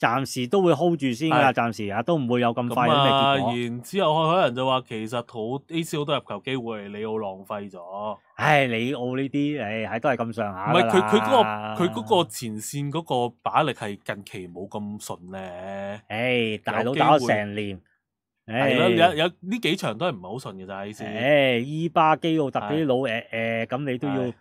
暂时都会 hold 住先噶，暂时啊都唔会有咁快嘅果。然之后可能就话，其实好 A.C. 好多入球机会，你好浪费咗。唉，你我呢啲，唉，都系咁上下。唔系佢佢嗰个佢嗰个前线嗰个把力系近期冇咁顺咧。唉，大佬打咗成年，唉，有有呢几场都系唔系好顺嘅咋 A.C. 唉，伊巴基奥特啲老诶诶，咁你都要，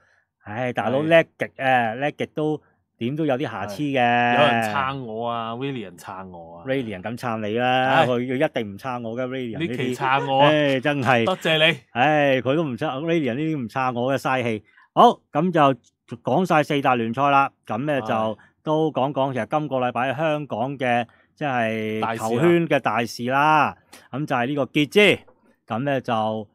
唉，大佬叻极诶，叻极都。点都有啲瑕疵嘅，有人撑我啊 w i l l i a m 撑我啊 r a y i a m 敢撑你啦，佢佢一定唔撑我 w r a y i a m 呢啲撑我，唉真系，多谢你，唉佢都唔 w r a y i a m 呢啲唔撑我嘅嘥气。好，咁就讲晒四大联赛啦，咁咧就都讲讲其实今个礼拜香港嘅即系球圈嘅大事啦，咁就系呢个结支，咁咧就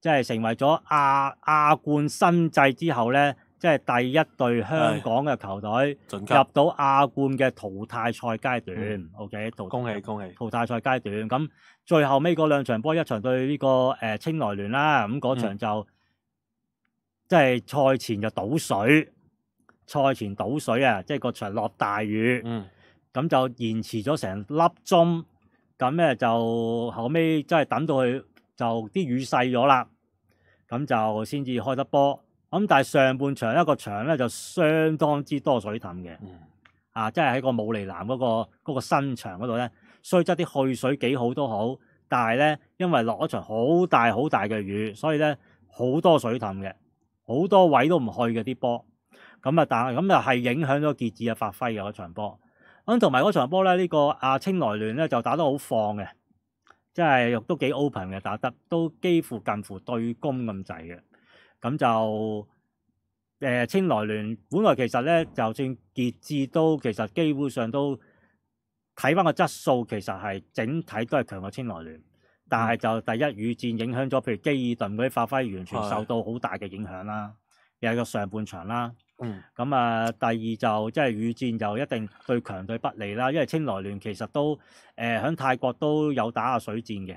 即系成为咗亚亚冠新制之后咧。即係第一隊香港嘅球隊入到亞冠嘅淘汰賽階段，OK，恭喜恭喜！淘汰賽階段咁最後尾嗰兩場波，一場對呢個誒青來聯啦，咁嗰場就即係賽前就倒水，賽前倒水啊！即係個場落大雨，咁就延遲咗成粒鐘，咁咧就後尾即係等到佢就啲雨細咗啦，咁就先至開得波。咁但係上半場一個場咧就相當之多水氹嘅，啊，即係喺個武利南嗰個嗰個新場嗰度咧，雖則啲去水幾好都好，但係咧因為落一場好大好大嘅雨，所以咧好多水氹嘅，好多位都唔去嘅啲波，咁啊，但係咁啊係影響咗傑志嘅發揮嘅嗰場波。咁同埋嗰場波咧，呢個阿青來亂咧就打得好放嘅，即係都幾 open 嘅，打得都幾乎近乎對攻咁滯嘅。咁就誒青來聯本來其實咧，就算傑志都其實基本上都睇翻個質素，其實係整體都係強過青來聯。但係就第一雨戰影響咗，譬如基爾頓嗰啲發揮完全受到好大嘅影響啦。又係個上半場啦。嗯。咁啊，第二就即係雨戰就一定對強隊不利啦。因為青來聯其實都誒喺泰國都有打下水戰嘅。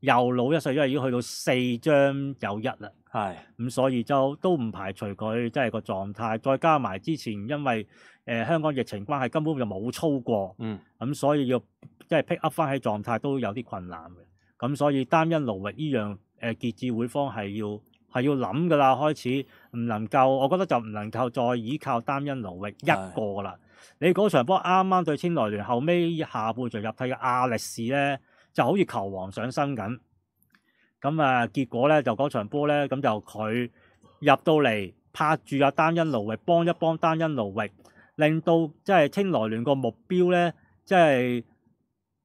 又老一歲，因為已經去到四張有一啦，係咁，所以就都唔排除佢真係個狀態。再加埋之前，因為誒香港疫情關係，根本就冇操過，嗯，咁所以要即係 pick up 翻喺狀態都有啲困難嘅。咁所以單恩奴域呢樣誒傑志會方係要係要諗㗎啦，開始唔能夠，我覺得就唔能夠再依靠單恩奴域一個㗎啦。你嗰場波啱啱對千來聯，後尾下半場入替嘅亞力士咧。就好似球王上身咁，咁啊，結果咧就嗰場波咧，咁就佢入到嚟拍住阿丹恩奴域幫一幫丹恩奴域，令到即係青來聯個目標咧，即係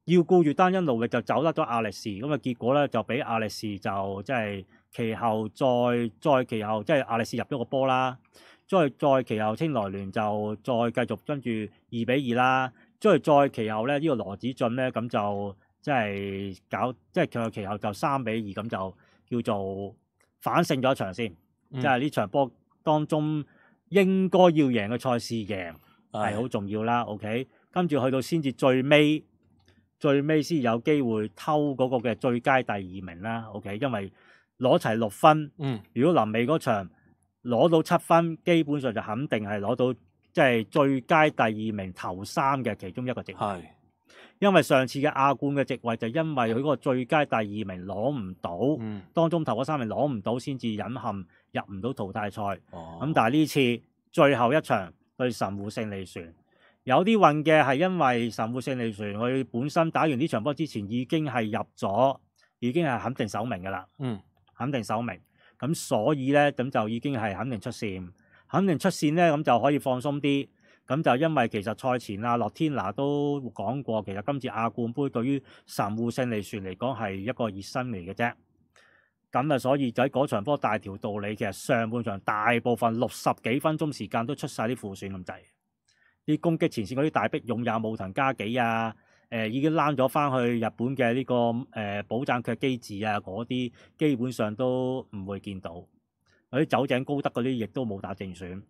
要顧住丹恩奴域就走得咗阿力士，咁啊結果咧就俾阿力士就即係其後再再其後即係阿力士入咗個波啦，再再其後青來聯就再繼續跟住二比二啦，再再其後咧呢個羅子俊咧咁就。即系搞，即系其後其后就三比二咁就叫做反勝咗一場先。即系呢場波當中應該要贏嘅賽事贏係好重要啦。OK，跟住去到先至最尾，最尾先有機會偷嗰個嘅最佳第二名啦。OK，因為攞齊六分，如果臨尾嗰場攞到七分，基本上就肯定係攞到即係最佳第二名頭三嘅其中一個席位。因為上次嘅亞冠嘅席位就因為佢嗰個最佳第二名攞唔到，當中頭嗰三名攞唔到先至隱憾入唔到淘汰賽。咁但係呢次最後一場對神戶勝利船，有啲運嘅係因為神戶勝利船佢本身打完呢場波之前已經係入咗，已經係肯定首名㗎啦。肯定首名，咁所以呢，咁就已經係肯定出線，肯定出線呢，咁就可以放鬆啲。咁就因為其實賽前啊，樂天拿都講過，其實今次亞冠杯對於神户勝利船嚟講係一個熱身嚟嘅啫。咁啊，所以就喺嗰場波大條道理，其實上半場大部分六十幾分鐘時間都出晒啲副選咁滯，啲攻擊前線嗰啲大逼勇也、武藤加幾啊，誒已經攬咗翻去日本嘅呢個誒補陣腳機制啊，嗰啲基本上都唔會見到。嗰啲走井高德嗰啲亦都冇打正選。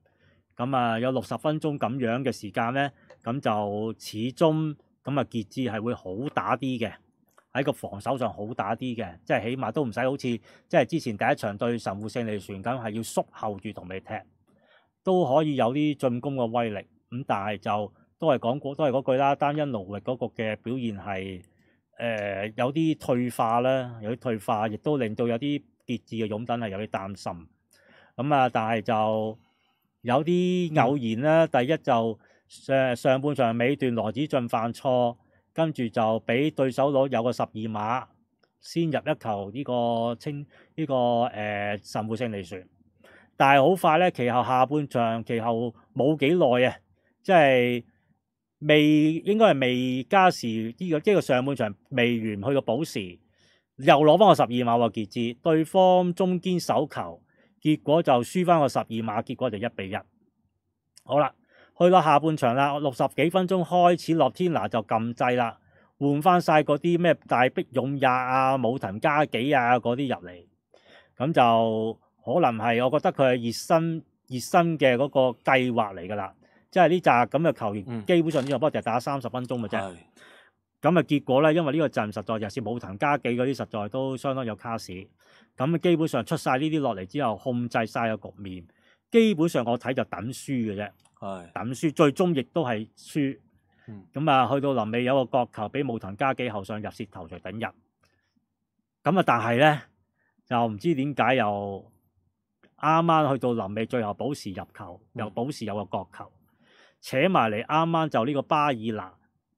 咁啊，有六十分鐘咁樣嘅時間咧，咁就始終咁啊，傑志係會好打啲嘅，喺個防守上好打啲嘅，即係起碼都唔使好似即係之前第一場對神户勝利船咁，係要縮後住同你踢，都可以有啲進攻嘅威力。咁但係就都係講過，都係嗰句啦，單因奴域嗰個嘅表現係誒有啲退化啦，有啲退化，亦都令到有啲傑志嘅擁趸係有啲擔心。咁啊，但係就。有啲偶然啦，第一就誒上半場尾段羅子俊犯錯，跟住就俾對手攞有個十二碼，先入一球呢個清呢個誒神父清利船。但係好快咧，其後下半場其後冇幾耐啊，即係未應該係未加時呢個呢個上半場未完去到補時，又攞翻個十二碼喎傑志，對方中堅手球。結果就輸翻個十二碼，結果就一比一。好啦，去到下半場啦，六十幾分鐘開始洛天拿就禁制啦，換翻晒嗰啲咩大碧勇也啊、武藤家幾啊嗰啲入嚟，咁就可能係我覺得佢係熱身熱身嘅嗰個計劃嚟㗎啦。即係呢扎咁嘅球員基本上呢個波就打三十分鐘嘅啫。咁啊結果咧，因為呢個陣實在日是武藤家紀嗰啲實在都相當有卡士，咁基本上出晒呢啲落嚟之後，控制晒個局面，基本上我睇就等輸嘅啫，等輸，最終亦都係輸。咁啊，去到臨尾有個角球俾武藤家紀後上入射頭在頂入，咁啊但係咧又唔知點解又啱啱去到臨尾最後保時入球，又保時有個角球，扯埋嚟啱啱就呢個巴爾拿。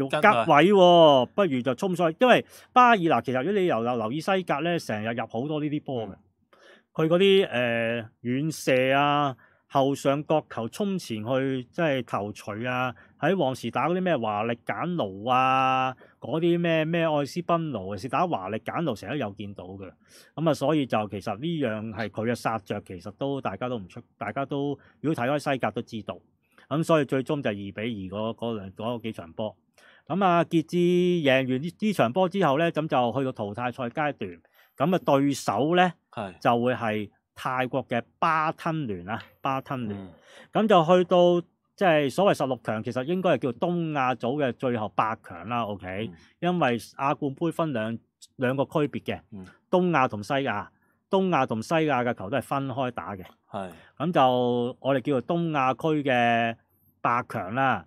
用格位，不如就衝出去。因為巴爾嗱，其實如果你由留留意西格咧，成日入好多呢啲波嘅。佢嗰啲誒遠射啊、後上角球衝前去，即係頭槌啊。喺黃時打嗰啲咩華力簡奴啊，嗰啲咩咩愛斯賓奴，是打華力簡奴成日都有見到嘅。咁啊，所以就其實呢樣係佢嘅殺着，其實都大家都唔出，大家都如果睇開西格都知道。咁所以最終就二比二嗰嗰兩嗰幾場波。咁啊，傑志贏完呢場波之後咧，咁就去到淘汰賽階段。咁啊，對手咧，就會係泰國嘅巴吞聯啊，巴吞聯。咁就去到即係所謂十六強，其實應該叫東亞組嘅最後八強啦。OK，因為亞冠杯分兩兩個區別嘅，東亞同西亞，東亞同西亞嘅球都係分開打嘅。係，咁就我哋叫做東亞區嘅八強啦。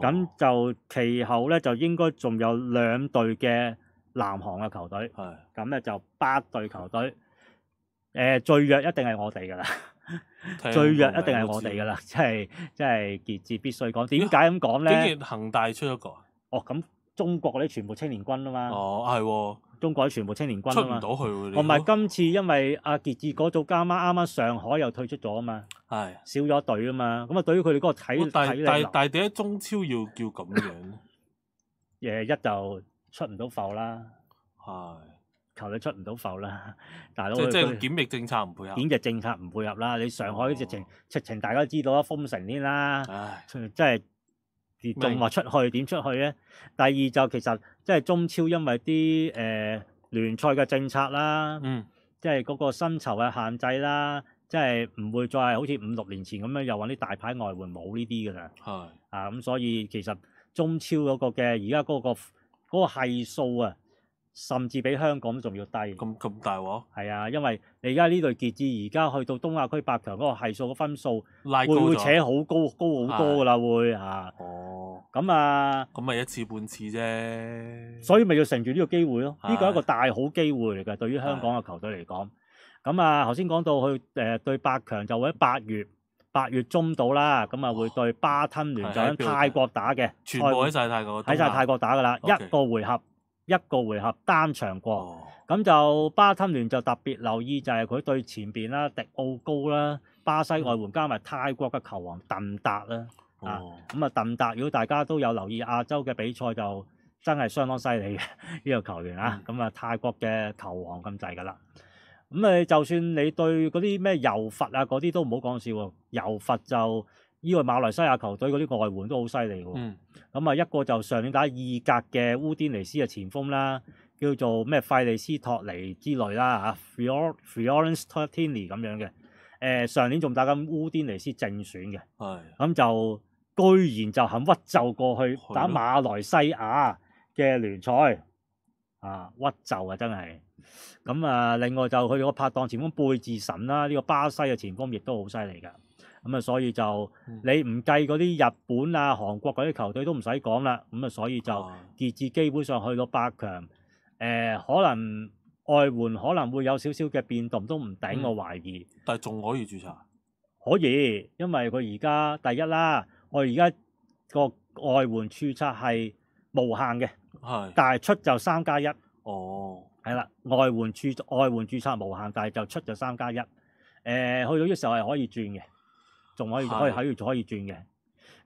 咁就其後咧，就應該仲有兩隊嘅南韓嘅球隊，咁咧就八隊球隊。誒最弱一定係我哋噶啦，最弱一定係我哋噶 啦，即係即係傑志必須講。點解咁講咧？幾月恒大出咗個？哦，咁中國嗰啲全部青年軍啊嘛。哦，係喎。中國全部青年軍啊嘛，同埋今次因為阿傑志嗰組加啱啱上海又退出咗啊嘛，少咗隊啊嘛，咁啊對於佢哋個體睇但但但點解中超要叫咁樣咧？誒 一就出唔到埠啦，係求你出唔到埠啦，大佬。即即檢疫政策唔配合。檢疫政策唔配合啦，你上海直情直情大家知道啊封城先啦。唉，真。仲話出去點出去咧？第二就其實即係中超，因為啲誒聯賽嘅政策啦，即係嗰個薪酬嘅限制啦，即係唔會再係好似五六年前咁樣又揾啲大牌外援冇呢啲㗎啦。係啊，咁所以其實中超嗰個嘅而家嗰個嗰個係數啊～甚至比香港都仲要低，咁咁大喎？系啊，因为你而家呢隊截志而家去到东亚区八强嗰个系数嘅分数，會高会扯好高高好多噶啦，会吓。哦。咁啊。咁咪一次半次啫。所以咪要乘住呢个机会咯，呢个一个大好机会嚟㗎，对于香港嘅球队嚟讲。咁啊，头先讲到去诶对八强，就喺八月八月中到啦，咁啊会对巴吞联喺泰国打嘅，全部喺晒泰国，喺晒泰国打噶啦，一个回合。一個回合單場過咁就巴吞聯就特別留意，就係佢對前邊啦，迪奧高啦，巴西外援加埋泰國嘅球王鄧達啦啊咁啊鄧達，如果大家都有留意亞洲嘅比賽，就真係相當犀利嘅 呢個球員啊！咁啊泰國嘅球王咁滯㗎啦，咁啊就算你對嗰啲咩尤佛啊嗰啲都唔好講笑，尤佛就。呢個馬來西亞球隊嗰啲外援都好犀利喎，咁啊一個就上年打二甲嘅烏甸尼斯嘅前鋒啦，叫做咩費利斯托尼之類啦嚇，Fior f i o r e s c o t t n i 咁樣嘅，誒上年仲打緊烏甸尼斯正選嘅，咁就居然就肯屈就過去打馬來西亞嘅聯賽，啊屈就啊真係，咁啊另外就佢個拍檔前鋒貝治神啦，呢個巴西嘅前鋒亦都好犀利㗎。咁啊，所以就你唔計嗰啲日本啊、韓國嗰啲球隊都唔使講啦。咁啊，所以就截至基本上去到八強，誒可能外援可能會有少少嘅變動，都唔頂我懷疑。但係仲可以註冊？可以，因為佢而家第一啦。我而家個外援註冊係無限嘅，但係出就三加一。哦，係啦，外援注外援註冊無限，但係就出就三加一。誒，去到呢時候係可以轉嘅。仲可以可以喺度，仲可以轉嘅。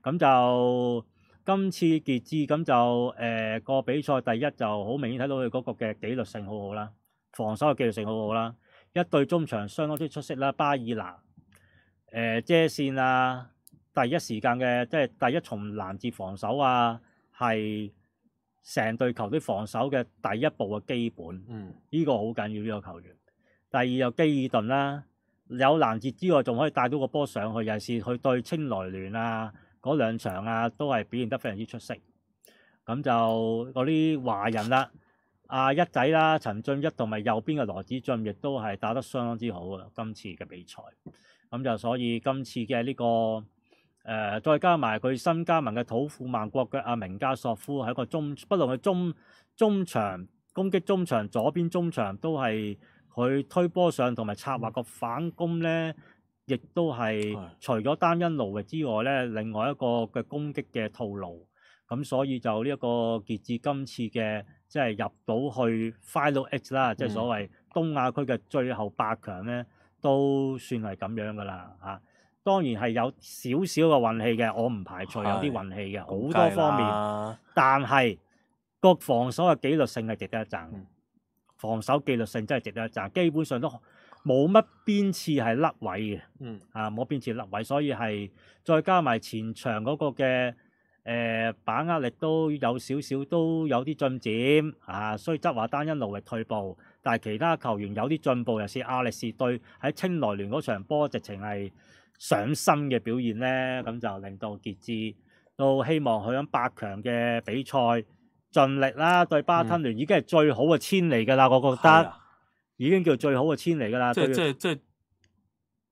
咁就今次決志咁就誒個比賽第一就好明顯睇到佢嗰個嘅紀律性好好啦，防守嘅紀律性好好啦。一對中場相當之出色啦，巴爾拿誒遮線啊，第一時間嘅即係第一重攔截防守啊，係成隊球隊防守嘅第一步嘅基本。嗯，依個好緊要呢個球員。第二就基爾頓啦。有攔截之外，仲可以帶到個波上去。有陣時佢對青來聯啊，嗰兩場啊，都係表現得非常之出色。咁就嗰啲華人啦，阿一仔啦，陳俊一同埋右邊嘅羅子俊，亦都係打得相當之好啊！今次嘅比賽，咁就所以今次嘅呢個誒，再加埋佢新加盟嘅土庫曼國嘅阿明加索夫喺個中，不論佢中中場攻擊中場左邊中場都係。佢推波上同埋策劃個反攻咧，亦都係除咗單因奴域之外咧，另外一個嘅攻擊嘅套路。咁所以就呢一個截至今次嘅即係入到去 Final X 啦，即係所謂東亞區嘅最後八強咧，都算係咁樣噶啦嚇。當然係有少少嘅運氣嘅，我唔排除有啲運氣嘅，好多方面。但係個防守嘅紀律性係值得一讚。防守紀律性真係值得一赞，基本上都冇乜邊次係甩位嘅，嗯啊冇邊次甩位，所以係再加埋前場嗰個嘅誒把握力都有少少都有啲進展啊！所以則话單一奴力退步，但係其他球員有啲進步，其是亞力士对喺青來聯嗰場波，直情係上身嘅表現咧，咁就令到傑志都希望佢喺八強嘅比賽。盡力啦！對巴吞聯已經係最好嘅千嚟㗎啦，我覺得已經叫最好嘅千嚟㗎啦。即即即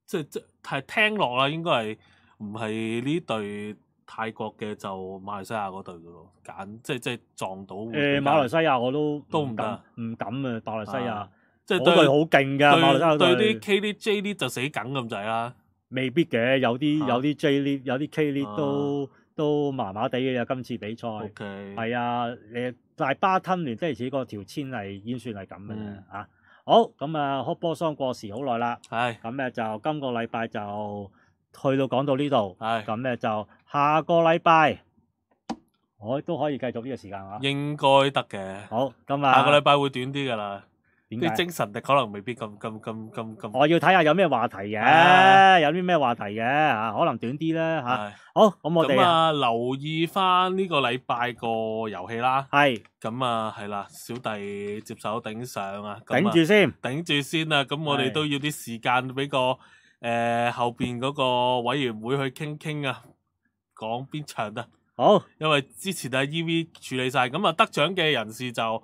即即係聽落啦，應該係唔係呢隊泰國嘅就馬來西亞嗰隊嘅咯？揀即即撞到。誒馬來西亞我都都唔敢唔敢啊！馬來西亞即嗰隊好勁㗎，對啲 K D J 啲就死梗咁滯啦。未必嘅，有啲有啲 J D 有啲 K D 都。都麻麻地嘅，今次比賽，係啊，你大巴吞聯即係似個條纖嚟，已經算係咁嘅啦嚇。好咁啊，哭波桑過時好耐啦，係咁咧就今個禮拜就去到講到呢度，係咁咧就下個禮拜我都可以繼續呢個時間啊，應該得嘅。好，今啊，下個禮拜會短啲㗎啦。啲精神力可能未必咁咁咁咁咁，我要睇下有咩话题嘅，有啲咩话题嘅吓，可能短啲啦吓。好，咁我哋咁啊，留意翻呢个礼拜个游戏啦。系。咁啊，系啦，小弟接手顶上啊，顶住先，顶住先啊。咁我哋都要啲时间俾个诶后边嗰个委员会去倾倾啊，讲边场啊。好。因为之前啊 E V 处理晒，咁啊得奖嘅人士就。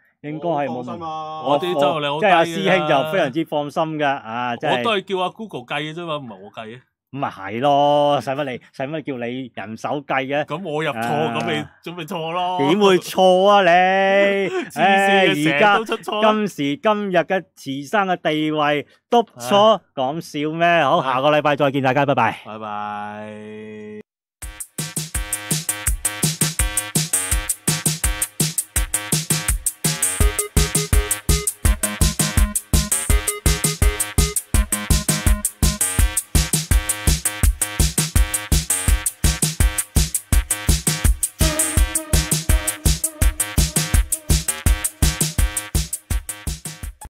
应该系冇问题。我我即系阿师兄就非常之放心噶，啊，即系。我都系叫阿 Google 计嘅啫嘛，唔系我计啊。唔咪系咯，使乜你使乜叫你人手计嘅？咁我入错，咁咪总咪错咯？点会错啊你？唉，而家今时今日嘅慈生嘅地位，笃错讲笑咩？好，下个礼拜再见大家，拜拜。拜拜。